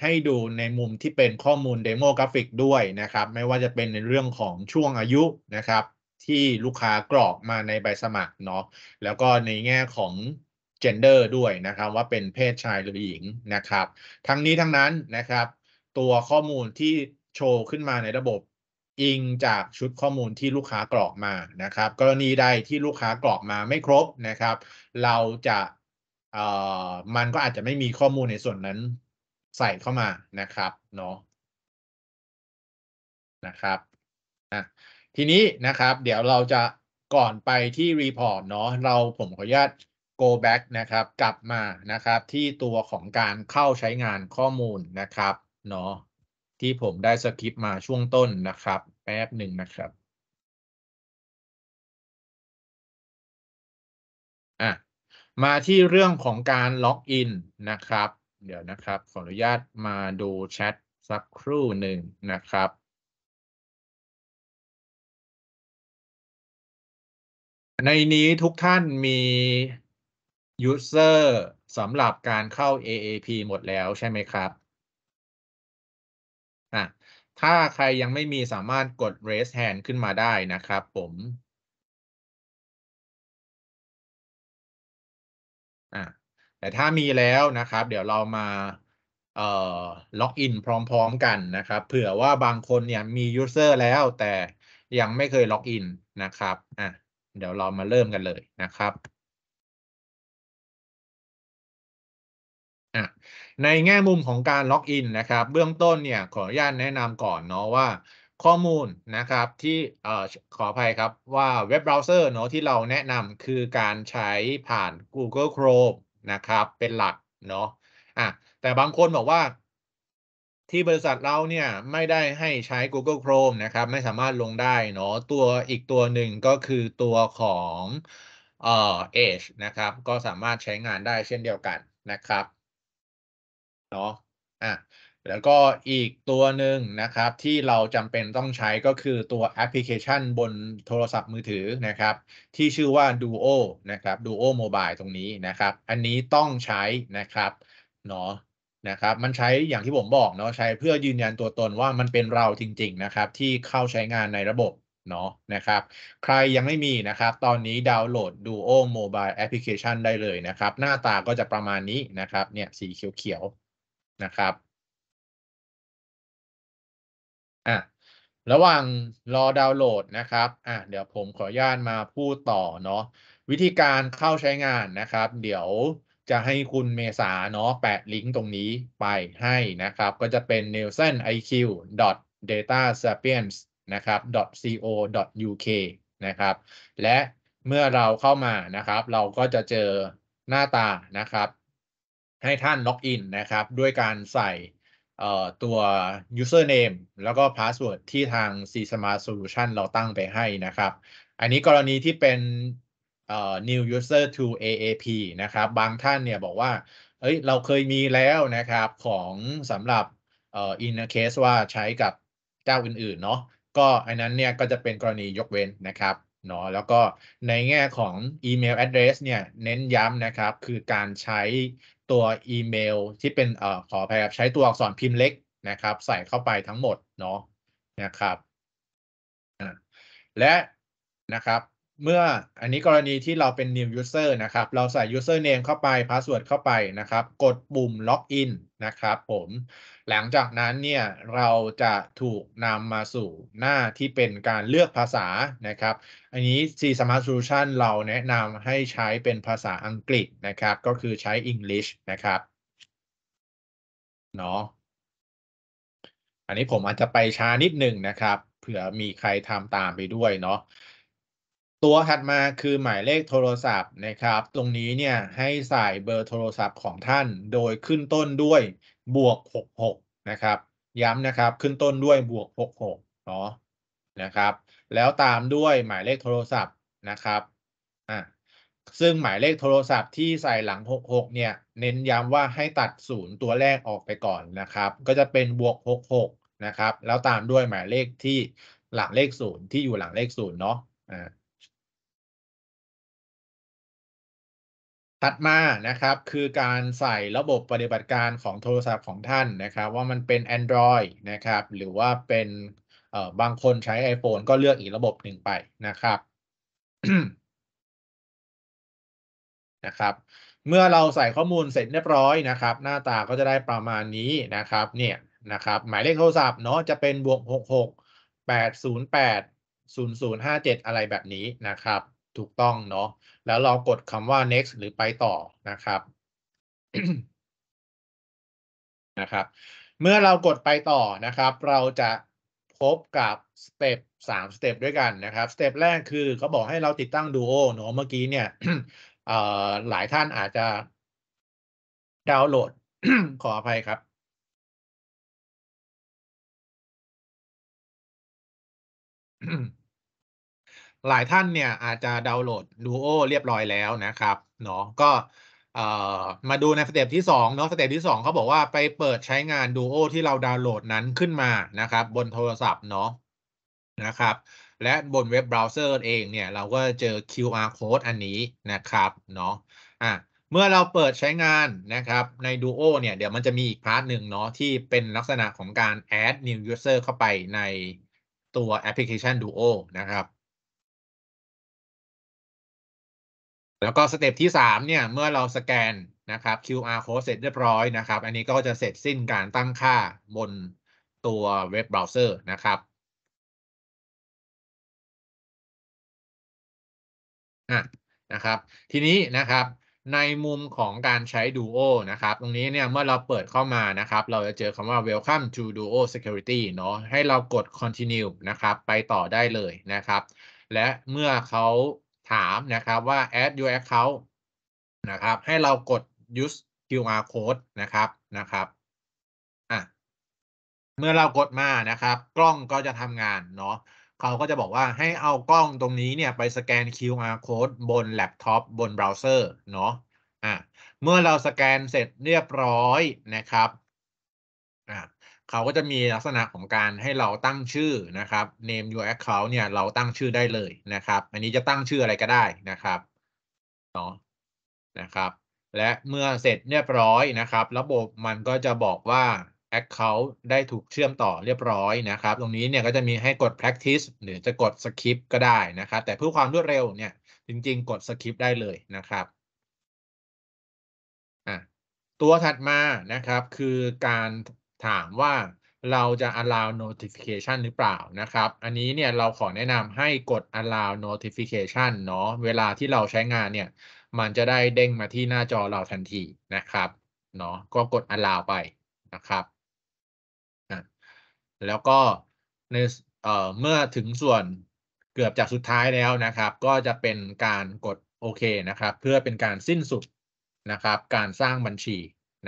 ให้ดูในมุมที่เป็นข้อมูลเดโมกราฟิกด้วยนะครับ ไม่ว่าจะเป็นในเรื่องของช่วงอายุนะครับ ที่ลูกค้ากรอกมาในใบสมัครเนาะแล้วก็ในแง่ของเจนเดอร์ด้วยนะครับ ว่าเป็นเพศชายหรือหญิงนะครับ ทั้งนี้ทั้งนั้นนะครับ ตัวข้อมูลที่โชว์ขึ้นมาในระบบ อิงจากชุดข้อมูลที่ลูกค้ากรอกมานะครับ กรณีใดที่ลูกค้ากรอกมาไม่ครบนะครับ เราจะมันก็อาจจะไม่มีข้อมูลในส่วนนั้นใส่เข้ามานะครับเนาะนะครับนะทีนี้นะครับ เดี๋ยวเราจะก่อนไปที่รีพอร์ตเนาะเราผมขออนุญาต go back นะครับ กลับมานะครับ ที่ตัวของการเข้าใช้งานข้อมูลนะครับเนาะที่ผมได้สคริปมาช่วงต้นนะครับ แป๊บหนึ่งนะครับอ่ะมาที่เรื่องของการล็อกอินนะครับเดี๋ยวนะครับ ขออนุญาตมาดูแชทสักครู่หนึ่งนะครับ ในนี้ทุกท่านมี User สำหรับการเข้า AAP หมดแล้วใช่ไหมครับ ถ้าใครยังไม่มีสามารถกด raise hand ขึ้นมาได้นะครับผมแต่ถ้ามีแล้วนะครับ เดี๋ยวเรามาเอ่อล็อกอินพร้อมๆกันนะครับ เผื่อว่าบางคนเนี่ยมียูเซอร์แล้วแต่ยังไม่เคยล็อกอินนะครับอ่ะเดี๋ยวเรามาเริ่มกันเลยนะครับอ่ะในแง่มุมของการล็อกอินนะครับเบื้องต้นเนี่ยขออนุญาตแนะนำก่อนเนาะว่าข้อมูลนะครับที่่อขออภัยครับว่าเว็บเบราว์เซอร์เนาะที่เราแนะนำคือการใช้ผ่าน Google Chrome นะครับ เป็นหลักเนาะอ่ะแต่บางคนบอกว่า ที่บริษัทเราเนี่ยไม่ได้ให้ใช้ Google Chrome นะครับ ไม่สามารถลงได้เนาะตัวอีกตัวหนึ่งก็คือตัวของ เอ่อ Edge นะครับ ก็สามารถใช้งานได้เช่นเดียวกันนะครับ เนาะอ่ะแล้วก็อีกตัวหนึ่งนะครับที่เราจำเป็นต้องใช้ก็คือตัวแอปพลิเคชันบนโทรศัพท์มือถือนะครับ ที่ชื่อว่า Duo นะครับ Duo Mobile ตรงนี้นะครับ อันนี้ต้องใช้นะครับเนาะนะครับ มันใช้อย่างที่ผมบอกเนาะใช้เพื่อยืนยันตัวตนว่ามันเป็นเราจริงๆนะครับ ที่เข้าใช้งานในระบบเนาะนะครับ ใครยังไม่มีนะครับ ตอนนี้ดาวน์โหลด Duo Mobile Application ได้เลยนะครับ หน้าตาก็จะประมาณนี้นะครับ เนี่ยสีเขียวๆนะครับระหว่างรอดาวน์โหลดนะครับ อ่ะเดี๋ยวผมขออนุญาตมาพูดต่อเนาะวิธีการเข้าใช้งานนะครับ เดี๋ยวจะให้คุณเมษาเนาะแปะลิงก์ตรงนี้ไปให้นะครับ ก็จะเป็น n e l s o n i q d a t a s a p i e n s นะครับ .co.uk นะครับ และเมื่อเราเข้ามานะครับ เราก็จะเจอหน้าตานะครับ ให้ท่านล็อกอินนะครับ ด้วยการใส่ตัว username แล้วก็ password ที่ทาง C Smart Solution เราตั้งไปให้นะครับ อันนี้กรณีที่เป็น new user to AAP นะครับ บางท่านเนี่ยบอกว่าเอ้ย เราเคยมีแล้วนะครับ ของสำหรับ in a case ว่าใช้กับเจ้าอื่น ๆ เนาะก็อันนั้นเนี่ยก็จะเป็นกรณียกเว้นนะครับเนาะแล้วก็ในแง่ของอีเมลแอดเดรสเนี่ยเน้นย้ำนะครับ คือการใช้ตัวอีเมล ที่เป็นเอ่อขออภายรใช้ตัวอักษรพิมพ์เล็กนะครับ ใส่เข้าไปทั้งหมดเนาะนะครับและนะครับเมื่ออันนี้กรณีที่เราเป็น new user นะครับ เราใส่ user name เข้าไป password เข้าไปนะครับ กดปุ่ม login นะครับผม หลังจากนั้นเนี่ยเราจะถูกนำมาสู่หน้าที่เป็นการเลือกภาษานะครับ อันนี้ C Smart Solution เราแนะนำให้ใช้เป็นภาษาอังกฤษนะครับ ก็คือใช้ English นะครับ เนาะอันนี้ผมอาจจะไปช้านิดหนึ่งนะครับ เผื่อมีใครทำตามไปด้วยเนาะตัวถัดมาคือหมายเลขโทรศัพท์นะครับ ตรงนี้เนี่ยให้ใส่เบอร์โทรศัพท์ของท่านโดยขึ้นต้นด้วยบวก66นะครับ ย้ำนะครับขึ้นต้นด้วยบวก66เนาะนะครับ แล้วตามด้วยหมายเลขโทรศัพท์นะครับอ่ะซึ่งหมายเลขโทรศัพท์ที่ใส่หลัง66เนี่ย เน้นย้ำว่าให้ตัดศูนย์ตัวแรกออกไปก่อนนะครับ ก็จะเป็นบวก66นะครับแล้วตามด้วยหมายเลขที่หลังเลขศูนย์ที่อยู่หลังเลขศูนย์เนาะอ่าตัดมานะครับ คือการใส่ระบบปฏิบัติการของโทรศัพท์ของท่านนะครับ ว่ามันเป็น Android นะครับ หรือว่าเป็นบางคนใช้ iPhone ก็เลือกอีกระบบหนึ่งไปนะครับนะครับ เมื่อเราใส่ข้อมูลเสร็จเรียบร้อยนะครับ หน้าตาก็จะได้ประมาณนี้นะครับ เนี่ยนะครับ หมายเลขโทรศัพท์เนาะจะเป็นบวก66 808 0057 อะไรแบบนี้นะครับถูกต้องเนาะแล้วเรากดคำว่า next หรือไปต่อนะครับนะครับ เมื่อเรากดไปต่อนะครับ เราจะพบกับสเต็ปสามสเต็ปด้วยกันนะครับสเต็ปแรกคือเขาบอกให้เราติดตั้ง Duo เนาะเมื่อกี้เนี่ยหลายท่านอาจจะดาวน์โหลดขออภัยครับอืมหลายท่านเนี่ยอาจจะดาวน์โหลด Duo เรียบร้อยแล้วนะครับเนาะก็มาดูในสเต็ปที่2เนาะสเต็ปที่2เขาบอกว่าไปเปิดใช้งาน Duo ที่เราดาวน์โหลดนั้นขึ้นมานะครับบนโทรศัพท์เนาะนะครับ และบนเว็บเบราว์เซอร์เองเนี่ย เราก็เจอ QR code อันนี้นะครับเนาะอ่ะเมื่อเราเปิดใช้งานนะครับ ใน Duo เนี่ย เดี๋ยวมันจะมีอีกพาร์ทหนึ่งเนาะที่เป็นลักษณะของการ add new user เข้าไปในตัวแอปพลิเคชัน Duo นะครับแล้วก็สเต็ปที่3เนี่ยเมื่อเราสแกนนะครับ QR code เสร็จเรียบร้อยนะครับ อันนี้ก็จะเสร็จสิ้นการตั้งค่าบนตัวเว็บเบราว์เซอร์นะครับอ่ะนะครับ ทีนี้นะครับในมุมของการใช้ Duo นะครับ ตรงนี้เนี่ยเมื่อเราเปิดเข้ามานะครับ เราจะเจอคำว่า Welcome to Duo Security เนาะให้เรากด Continue นะครับ ไปต่อได้เลยนะครับ และเมื่อเขาถามนะครับว่า add your account นะครับ ให้เรากด use QR code นะครับนะครับอ่ะเมื่อเรากดมานะครับ กล้องก็จะทำงาน เนาะเขาก็จะบอกว่าให้เอากล้องตรงนี้เนี่ยไปสแกน QR code บนแล็ปท็อปบนเบราว์เซอร์เนาะอ่ะเมื่อเราสแกนเสร็จเรียบร้อยนะครับอ่ะเขาก็จะมีลักษณะของการให้เราตั้งชื่อนะครับ name your account เนี่ยเราตั้งชื่อได้เลยนะครับ อันนี้จะตั้งชื่ออะไรก็ได้นะครับเนาะนะครับ และเมื่อเสร็จเรียบร้อยนะครับ ระบบมันก็จะบอกว่า Account ได้ถูกเชื่อมต่อเรียบร้อยนะครับ ตรงนี้เนี่ยก็จะมีให้กด practice หรือจะกด skip ก็ได้นะครับ แต่เพื่อความรวดเร็วเนี่ยจริง ๆ กด skip ได้เลยนะครับ ตัวถัดมานะครับคือการถามว่าเราจะ allow notification หรือเปล่านะครับ อันนี้เนี่ยเราขอแนะนำให้กด allow notification เนาะ เวลาที่เราใช้งานเนี่ย มันจะได้เด้งมาที่หน้าจอเราทันทีนะครับ เนาะ ก็กด allow ไปนะครับแล้วก็ในเอ่อเมื่อถึงส่วนเกือบจากสุดท้ายแล้วนะครับ ก็จะเป็นการกดโอเค นะครับ เพื่อเป็นการสิ้นสุดนะครับ การสร้างบัญชี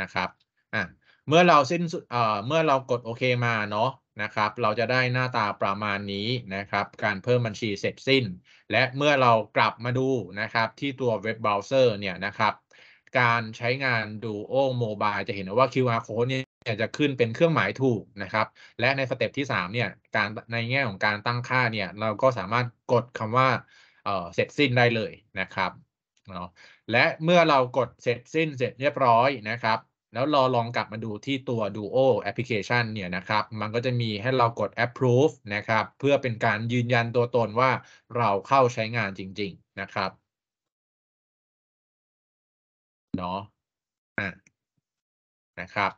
นะครับ อ่ะเมื่อเราสิ้นสุดเอ่อ เมื่อเรากดโอเคมาเนาะ นะครับ เราจะได้หน้าตาประมาณนี้นะครับ การเพิ่มบัญชีเสร็จสิ้น และเมื่อเรากลับมาดูนะครับที่ตัวเว็บเบราว์เซอร์เนี่ยนะครับ การใช้งานดูโอ้โมบายจะเห็นว่า QR code เนี่ยจะขึ้นเป็นเครื่องหมายถูกนะครับ และในสเต็ปที่3เนี่ยการในแง่ของการตั้งค่าเนี่ยเราก็สามารถกดคำว่า เอ่อ เสร็จสิ้นได้เลยนะครับ เนาะ และเมื่อเรากดเสร็จสิ้นเสร็จเรียบร้อยนะครับแล้วรอลองกลับมาดูที่ตัว Duo Application เนี่ยนะครับ มันก็จะมีให้เรากด approve นะครับ เพื่อเป็นการยืนยันตัวตนว่าเราเข้าใช้งานจริง ๆนะครับเนาะะนะครับ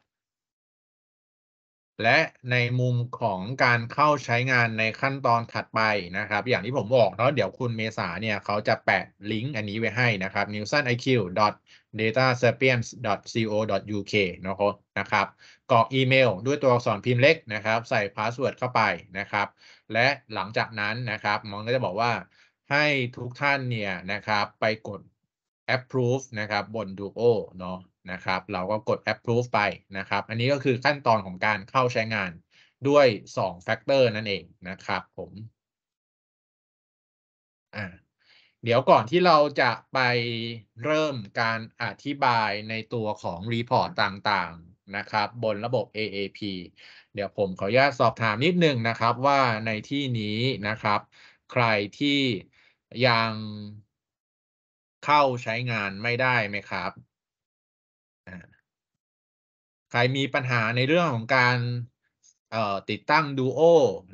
และในมุมของการเข้าใช้งานในขั้นตอนถัดไปนะครับ อย่างที่ผมบอกเนาะเดี๋ยวคุณเมษาเนี่ย เขาจะแปะลิงก์ อันนี้ไว้ให้นะครับ n e w s o n i q datasapiens.co.uk นะครับนะครับกรอกอีเมล ด้วยตัวอักษรพิมพ์เล็กนะครับ ใส่พาสเวิร์ดเข้าไปนะครับ และหลังจากนั้นนะครับ มองก็จะบอกว่าให้ทุกท่านเนี่ยนะครับ ไปกด approve นะครับ บน Duo เนาะนะครับ เราก็กด approve ไปนะครับ อันนี้ก็คือขั้นตอนของการเข้าใช้งานด้วย 2 factor นั่นเองนะครับ ผมอ่าเดี๋ยวก่อนที่เราจะไปเริ่มการอธิบายในตัวของรีพอร์ตต่างๆนะครับ บนระบบ AAP เดี๋ยวผมขออนุญาตสอบถามนิดนึงนะครับ ว่าในที่นี้นะครับ ใครที่ยังเข้าใช้งานไม่ได้ไหมครับ ใครมีปัญหาในเรื่องของการติดตั้งดูโอ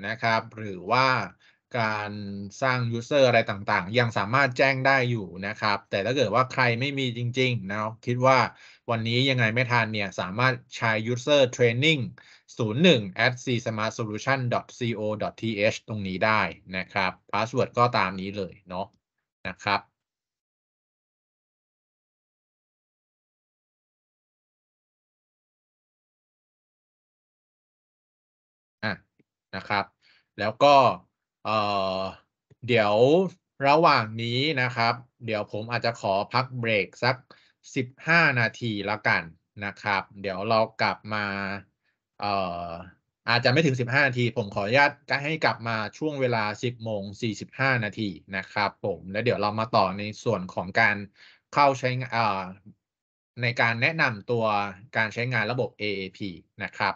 นะครับ หรือว่าการสร้างยูเซอร์อะไรต่างๆ ยังสามารถแจ้งได้อยู่นะครับ แต่ถ้าเกิดว่าใครไม่มีจริงๆนะคิดว่าวันนี้ยังไงไม่ทันเนี่ยสามารถใช้ user training 01 at csmartsolution co th ตรงนี้ได้นะครับพาสเวิร์ดก็ตามนี้เลยเนาะนะครับอ่ะนะครับ แล้วก็เออเดี๋ยวระหว่างนี้นะครับ เดี๋ยวผมอาจจะขอพักเบรกสัก 15 นาทีละกันนะครับ เดี๋ยวเรากลับมาเอ่ออาจจะไม่ถึง 15 นาที ผมขออนุญาตให้กลับมาช่วงเวลา 10 โมง45นาทีนะครับผมแล้วเดี๋ยวเรามาต่อในส่วนของการเข้าใช้ในการแนะนำตัวการใช้งานระบบ AAP นะครับ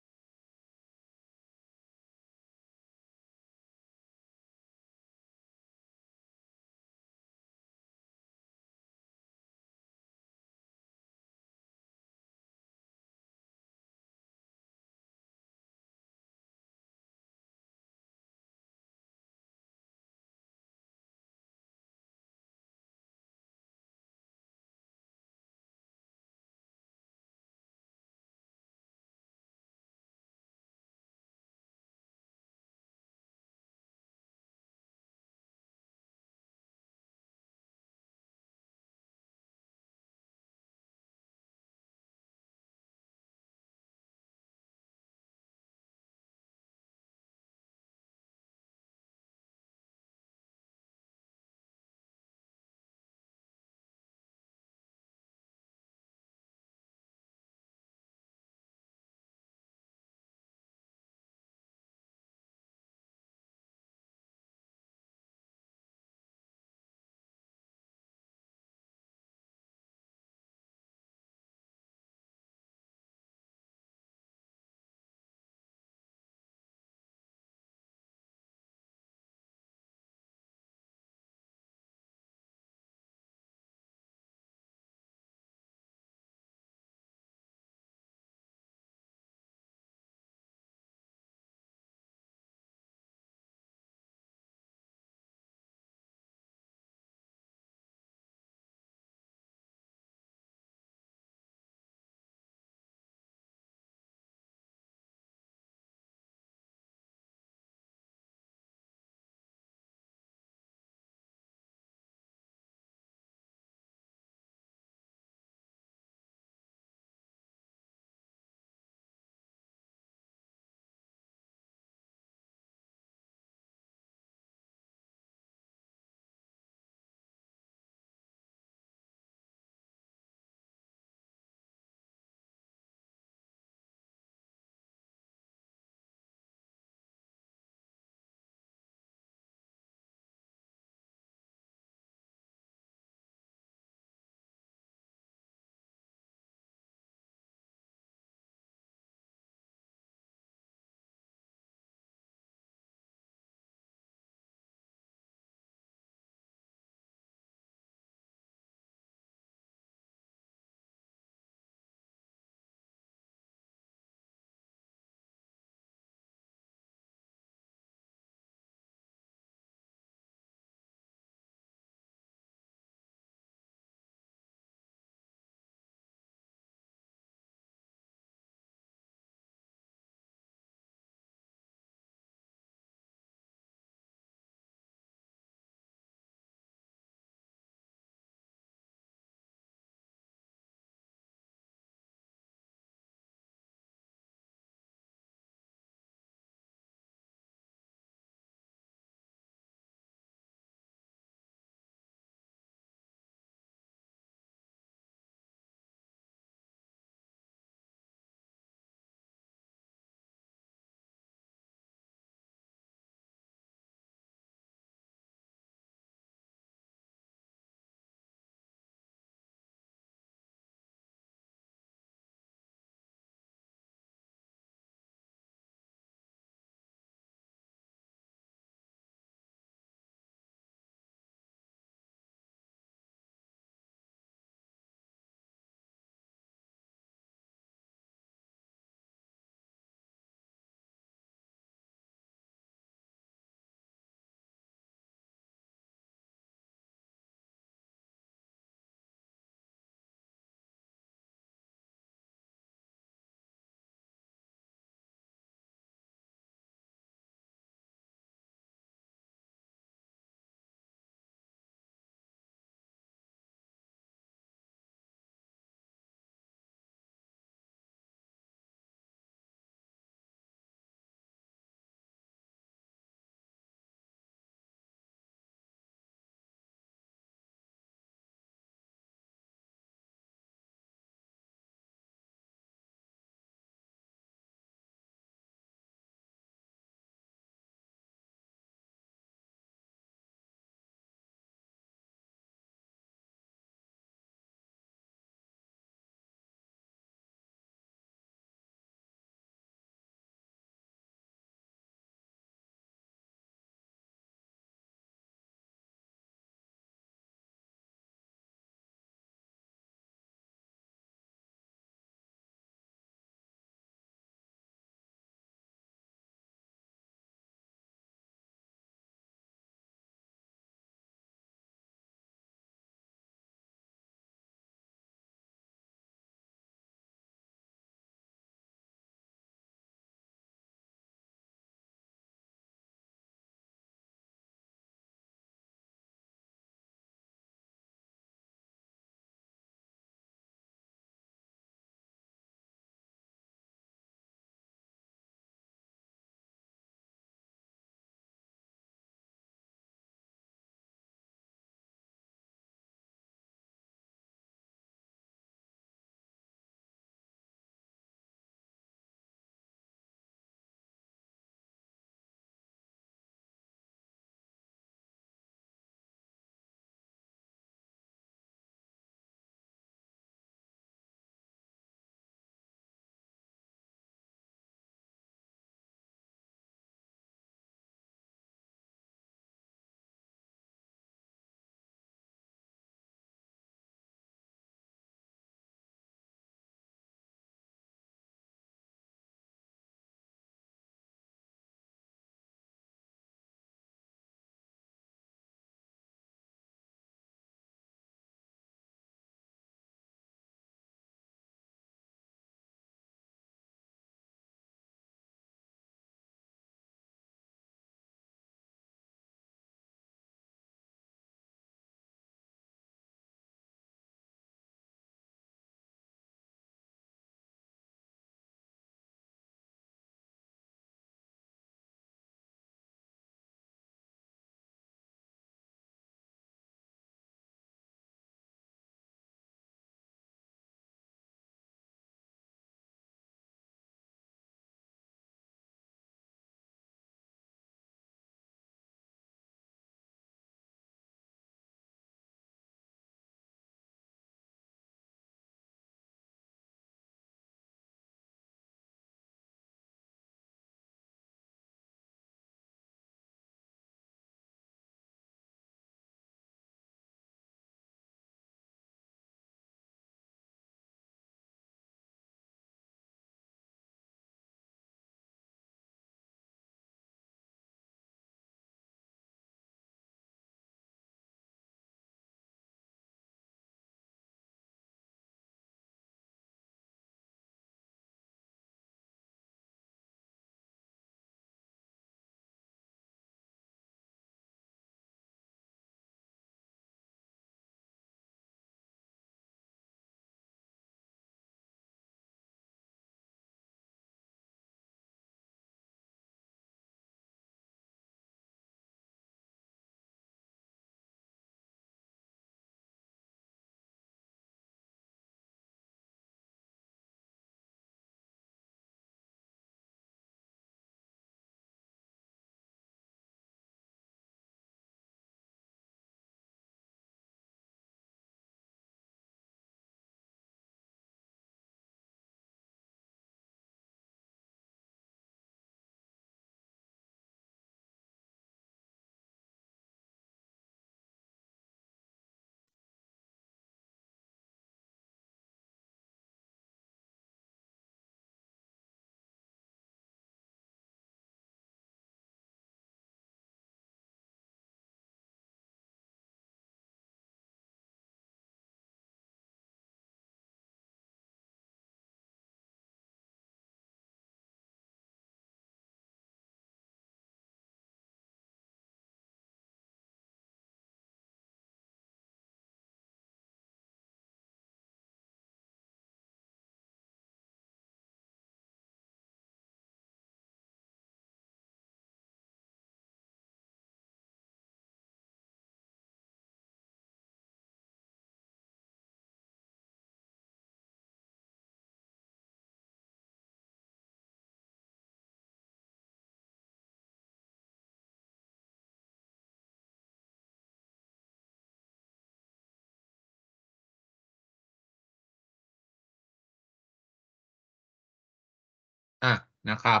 นะครับ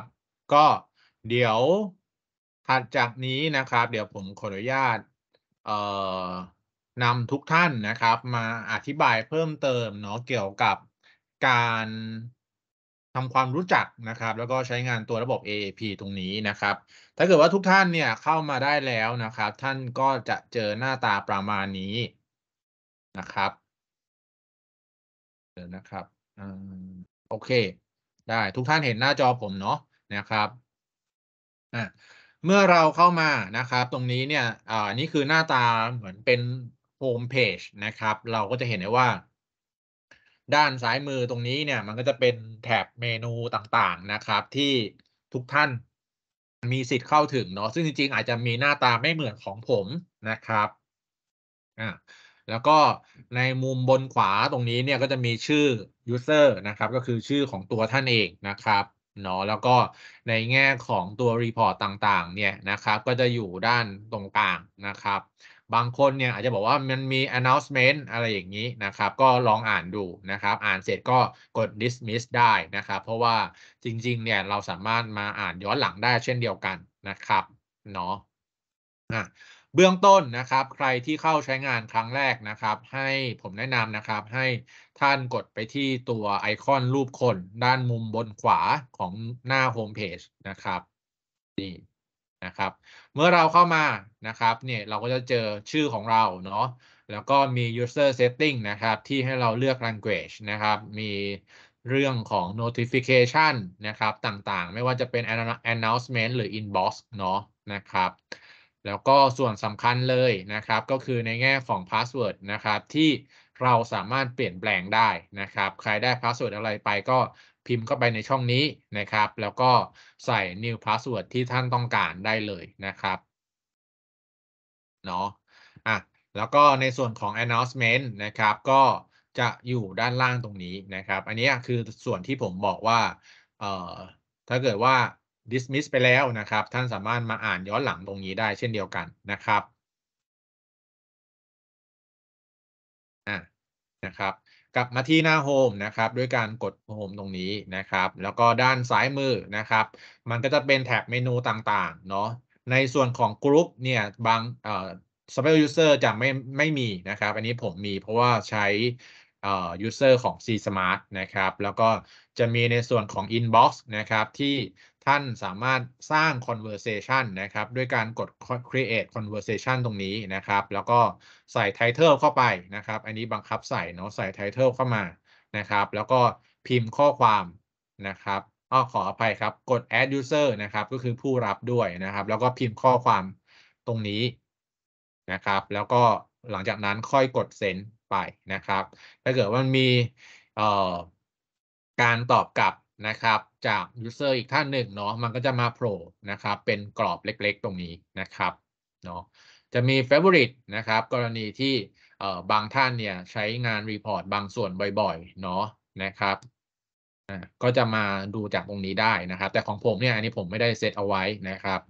ก็เดี๋ยวถัดจากนี้นะครับ เดี๋ยวผมขออนุญาตเอ่อนำทุกท่านนะครับ มาอธิบายเพิ่มเติมเนาะเกี่ยวกับการทำความรู้จักนะครับ แล้วก็ใช้งานตัวระบบ AAP ตรงนี้นะครับ ถ้าเกิดว่าทุกท่านเนี่ยเข้ามาได้แล้วนะครับ ท่านก็จะเจอหน้าตาประมาณนี้นะครับเดี๋ยวนะครับโอเคได้ ทุกท่านเห็นหน้าจอผมเนาะนะครับอ่าเมื่อเราเข้ามานะครับ ตรงนี้เนี่ยอ่านี่คือหน้าตาเหมือนเป็นโฮมเพจนะครับ เราก็จะเห็นได้ว่า ด้านซ้ายมือตรงนี้เนี่ย มันก็จะเป็นแถบเมนูต่างๆนะครับ ที่ทุกท่านมีสิทธิ์เข้าถึงเนาะซึ่งจริงๆ อาจจะมีหน้าตาไม่เหมือนของผมนะครับ อ่าแล้วก็ในมุมบนขวาตรงนี้เนี่ยก็จะมีชื่อ user นะครับ ก็คือชื่อของตัวท่านเองนะครับเนาะแล้วก็ในแง่ของตัว report ต่างๆ เนี่ยนะครับก็จะอยู่ด้านตรงกลางนะครับ บางคนเนี่ยอาจจะบอกว่ามันมี announcement อะไรอย่างนี้นะครับ ก็ลองอ่านดูนะครับ อ่านเสร็จก็กด dismiss ได้นะครับ เพราะว่าจริง ๆ เนี่ยเราสามารถมาอ่านย้อนหลังได้เช่นเดียวกันนะครับเนาะอ่ะเบื้องต้นนะครับใครที่เข้าใช้งานครั้งแรกนะครับ ให้ผมแนะนำนะครับให้ท่านกดไปที่ตัวไอคอนรูปคนด้านมุมบนขวาของหน้าโฮมเพจนะครับนี่นะครับ เมื่อเราเข้ามานะครับเนี่ยเราก็จะเจอชื่อของเราเนาะแล้วก็มี user setting นะครับ ที่ให้เราเลือก language นะครับมีเรื่องของ notification นะครับต่างๆ ไม่ว่าจะเป็น announcement หรือ inbox เนาะนะครับแล้วก็ส่วนสำคัญเลยนะครับ ก็คือในแง่ของพาสเวิร์ดนะครับ ที่เราสามารถเปลี่ยนแปลงได้นะครับ ใครได้พาสเวิร์ดอะไรไปก็พิมพ์เข้าไปในช่องนี้นะครับ แล้วก็ใส่ new password ที่ท่านต้องการได้เลยนะครับเนาะอ่ะแล้วก็ในส่วนของ announcement นะครับ ก็จะอยู่ด้านล่างตรงนี้นะครับ อันนี้คือส่วนที่ผมบอกว่าเอ่อถ้าเกิดว่าดิสมิสไปแล้วนะครับ ท่านสามารถมาอ่านย้อนหลังตรงนี้ได้เช่นเดียวกันนะครับนะครับ กลับมาที่หน้าโฮมนะครับด้วยการกดโฮมตรงนี้นะครับ แล้วก็ด้านซ้ายมือนะครับ มันก็จะเป็นแท็บเมนูต่างๆ เนาะในส่วนของกรุ๊ปเนี่ยบางเอ่อสเปซยูเซอร์จะไม่ไม่มีนะครับ อันนี้ผมมีเพราะว่าใช้เอ่อซอร์ของ C Smart นะครับ แล้วก็จะมีในส่วนของ inbox นะครับที่่านสามารถสร้าง conversation นะครับด้วยการกด create conversation ตรงนี้นะครับ แล้วก็ใส่ title เข้าไปนะครับ อันนี้บังคับใส่เนาะใส่ title เข้ามานะครับ แล้วก็พิมพ์ข้อความนะครับอ้อขออภัยครับกด add user นะครับ ก็คือผู้รับด้วยนะครับ แล้วก็พิมพ์ข้อความตรงนี้นะครับ แล้วก็หลังจากนั้นค่อยกดเซ n d ไปนะครับ ถ้าเกิดว่ามันมีการตอบกลับนะครับจาก user อีกท่านหนึ่งเนาะมันก็จะมาโผล่นะครับเป็นกรอบเล็กๆ ตรงนี้นะครับเนาะจะมี favorite นะครับกรณีที่บางท่านเนี่ยใช้งานรีพอร์ตบางส่วนบ่อยๆเนาะนะครับก็จะมาดูจากตรงนี้ได้นะครับ แต่ของผมเนี่ยอันนี้ผมไม่ได้เซตเอาไว้นะครับ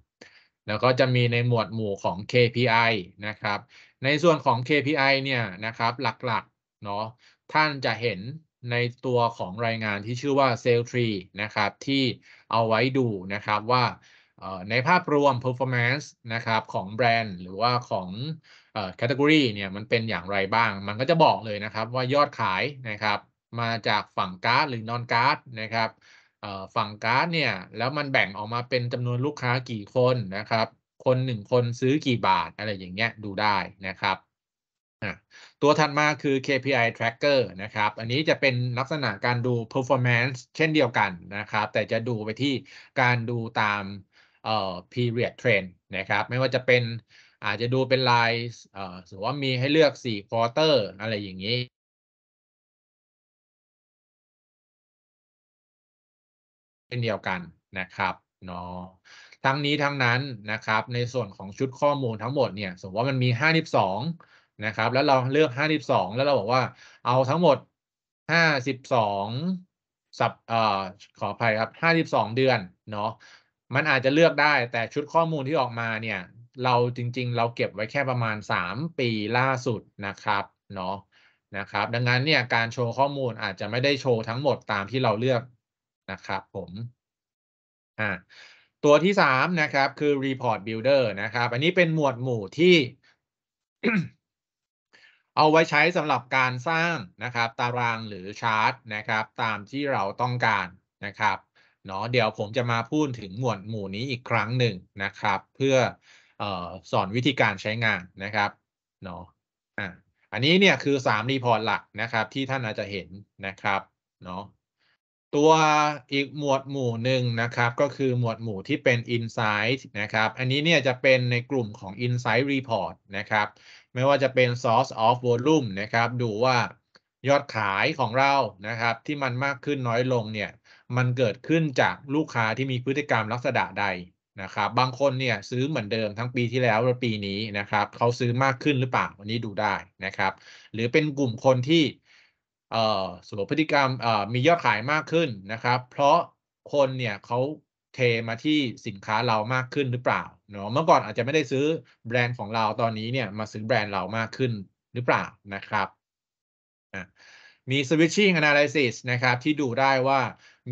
แล้วก็จะมีในหมวดหมู่ของ KPI นะครับในส่วนของ KPI เนี่ยนะครับหลักๆเนาะท่านจะเห็นในตัวของรายงานที่ชื่อว่า Sale Tree นะครับ ที่เอาไว้ดูนะครับว่า ในภาพรวม performance นะครับ ของแบรนด์ หรือว่าของแคตตากรีเนี่ยมันเป็นอย่างไรบ้าง มันก็จะบอกเลยนะครับว่ายอดขายนะครับ มาจากฝั่งการ์ดหรือนอนการ์ดนะครับฝั่งการ์ดเนี่ยแล้วมันแบ่งออกมาเป็นจำนวนลูกค้ากี่คนนะครับ คนหนึ่งคนซื้อกี่บาท อะไรอย่างเงี้ยดูได้นะครับตัวถัดมาคือ KPI tracker นะครับ อันนี้จะเป็นลักษณะการดู performance เช่นเดียวกันนะครับ แต่จะดูไปที่การดูตามเอ่อ period trend นะครับ ไม่ว่าจะเป็นอาจจะดูเป็นลายเอ่อสมมติว่ามีให้เลือก 4 quarter อะไรอย่างนี้เป็นเดียวกันนะครับเนาะ ทั้งนี้ทั้งนั้นนะครับ ในส่วนของชุดข้อมูลทั้งหมดเนี่ย สมมติว่ามันมี 52นะครับแล้วเราเลือก 52 แล้วเราบอกว่าเอาทั้งหมด 52สับเอ่อขออภัยครับ52เดือน เนาะมันอาจจะเลือกได้แต่ชุดข้อมูลที่ออกมาเนี่ย เราจริง ๆ เราเก็บไว้แค่ประมาณ 3 ปีล่าสุดนะครับเนาะนะครับ ดังนั้นเนี่ยการโชว์ข้อมูลอาจจะไม่ได้โชว์ทั้งหมดตามที่เราเลือกนะครับ ผมอ่าตัวที่3นะครับ คือ report builder นะครับ อันนี้เป็นหมวดหมู่ที่เอาไว้ใช้สำหรับการสร้างนะครับ ตารางหรือชาร์ตนะครับ ตามที่เราต้องการนะครับเนาะเดี๋ยวผมจะมาพูดถึงหมวดหมู่นี้อีกครั้งหนึ่งนะครับ เพื่อออสอนวิธีการใช้งานนะครับเนาะอ่ะอันนี้เนี่ยคือ 3 รีพอร์ตหลักนะครับ ที่ท่านอาจจะเห็นนะครับเนาะตัวอีกหมวดหมู่หนึ่งนะครับ ก็คือหมวดหมู่ที่เป็น Insight นะครับอันนี้เนี่ยจะเป็นในกลุ่มของ Insight Report นะครับไม่ว่าจะเป็น source of volume นะครับ ดูว่ายอดขายของเรา นะครับ ที่มันมากขึ้นน้อยลงเนี่ย มันเกิดขึ้นจากลูกค้าที่มีพฤติกรรมลักษณะใดนะครับ บางคนเนี่ยซื้อเหมือนเดิมทั้งปีที่แล้วและปีนี้นะครับ เขาซื้อมากขึ้นหรือเปล่าวันนี้ดูได้นะครับ หรือเป็นกลุ่มคนที่เอ่อส่วนพฤติกรรมเอ่อมียอดขายมากขึ้นนะครับ เพราะคนเนี่ยเขาเทมาที่สินค้าเรามากขึ้นหรือเปล่าเนาะเมื่อก่อนอาจจะไม่ได้ซื้อแบรนด์ของเราตอนนี้เนี่ยมาซื้อแบรนด์เรามากขึ้นหรือเปล่านะครับมี switching analysis นะครับที่ดูได้ว่า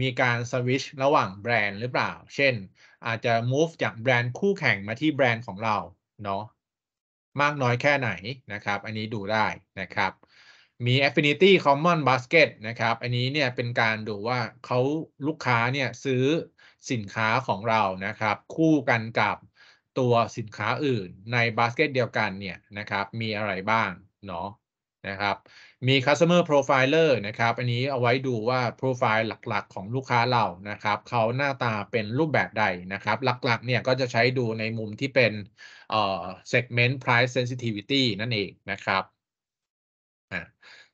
มีการ switch ระหว่างแบรนด์หรือเปล่า เช่นอาจจะ move จากแบรนด์คู่แข่งมาที่แบรนด์ของเราเนาะมากน้อยแค่ไหนนะครับ อันนี้ดูได้นะครับ มี affinity common basket นะครับ อันนี้เนี่ยเป็นการดูว่าเขาลูกค้าเนี่ยซื้อสินค้าของเรานะครับ คู่กันกับตัวสินค้าอื่นในบาสเกตเดียวกันเนี่ยนะครับมีอะไรบ้างเนาะนะครับ มี customer profiler นะครับ อันนี้เอาไว้ดูว่าโปรไฟล์หลักๆของลูกค้าเรานะครับเขาหน้าตาเป็นรูปแบบใดนะครับ หลักๆเนี่ยก็จะใช้ดูในมุมที่เป็นเอ่อ segment price sensitivity นั่นเองนะครับ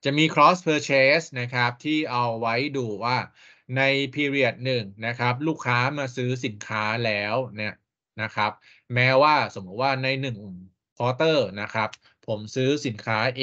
จะมี cross purchase นะครับที่เอาไว้ดูว่าใน period หนึ่งนะครับลูกค้ามาซื้อสินค้าแล้วเนี่ยนะครับแม้ว่าสมมติว่าในหน1ควอเตอร์นะครับ ผมซื้อสินค้า A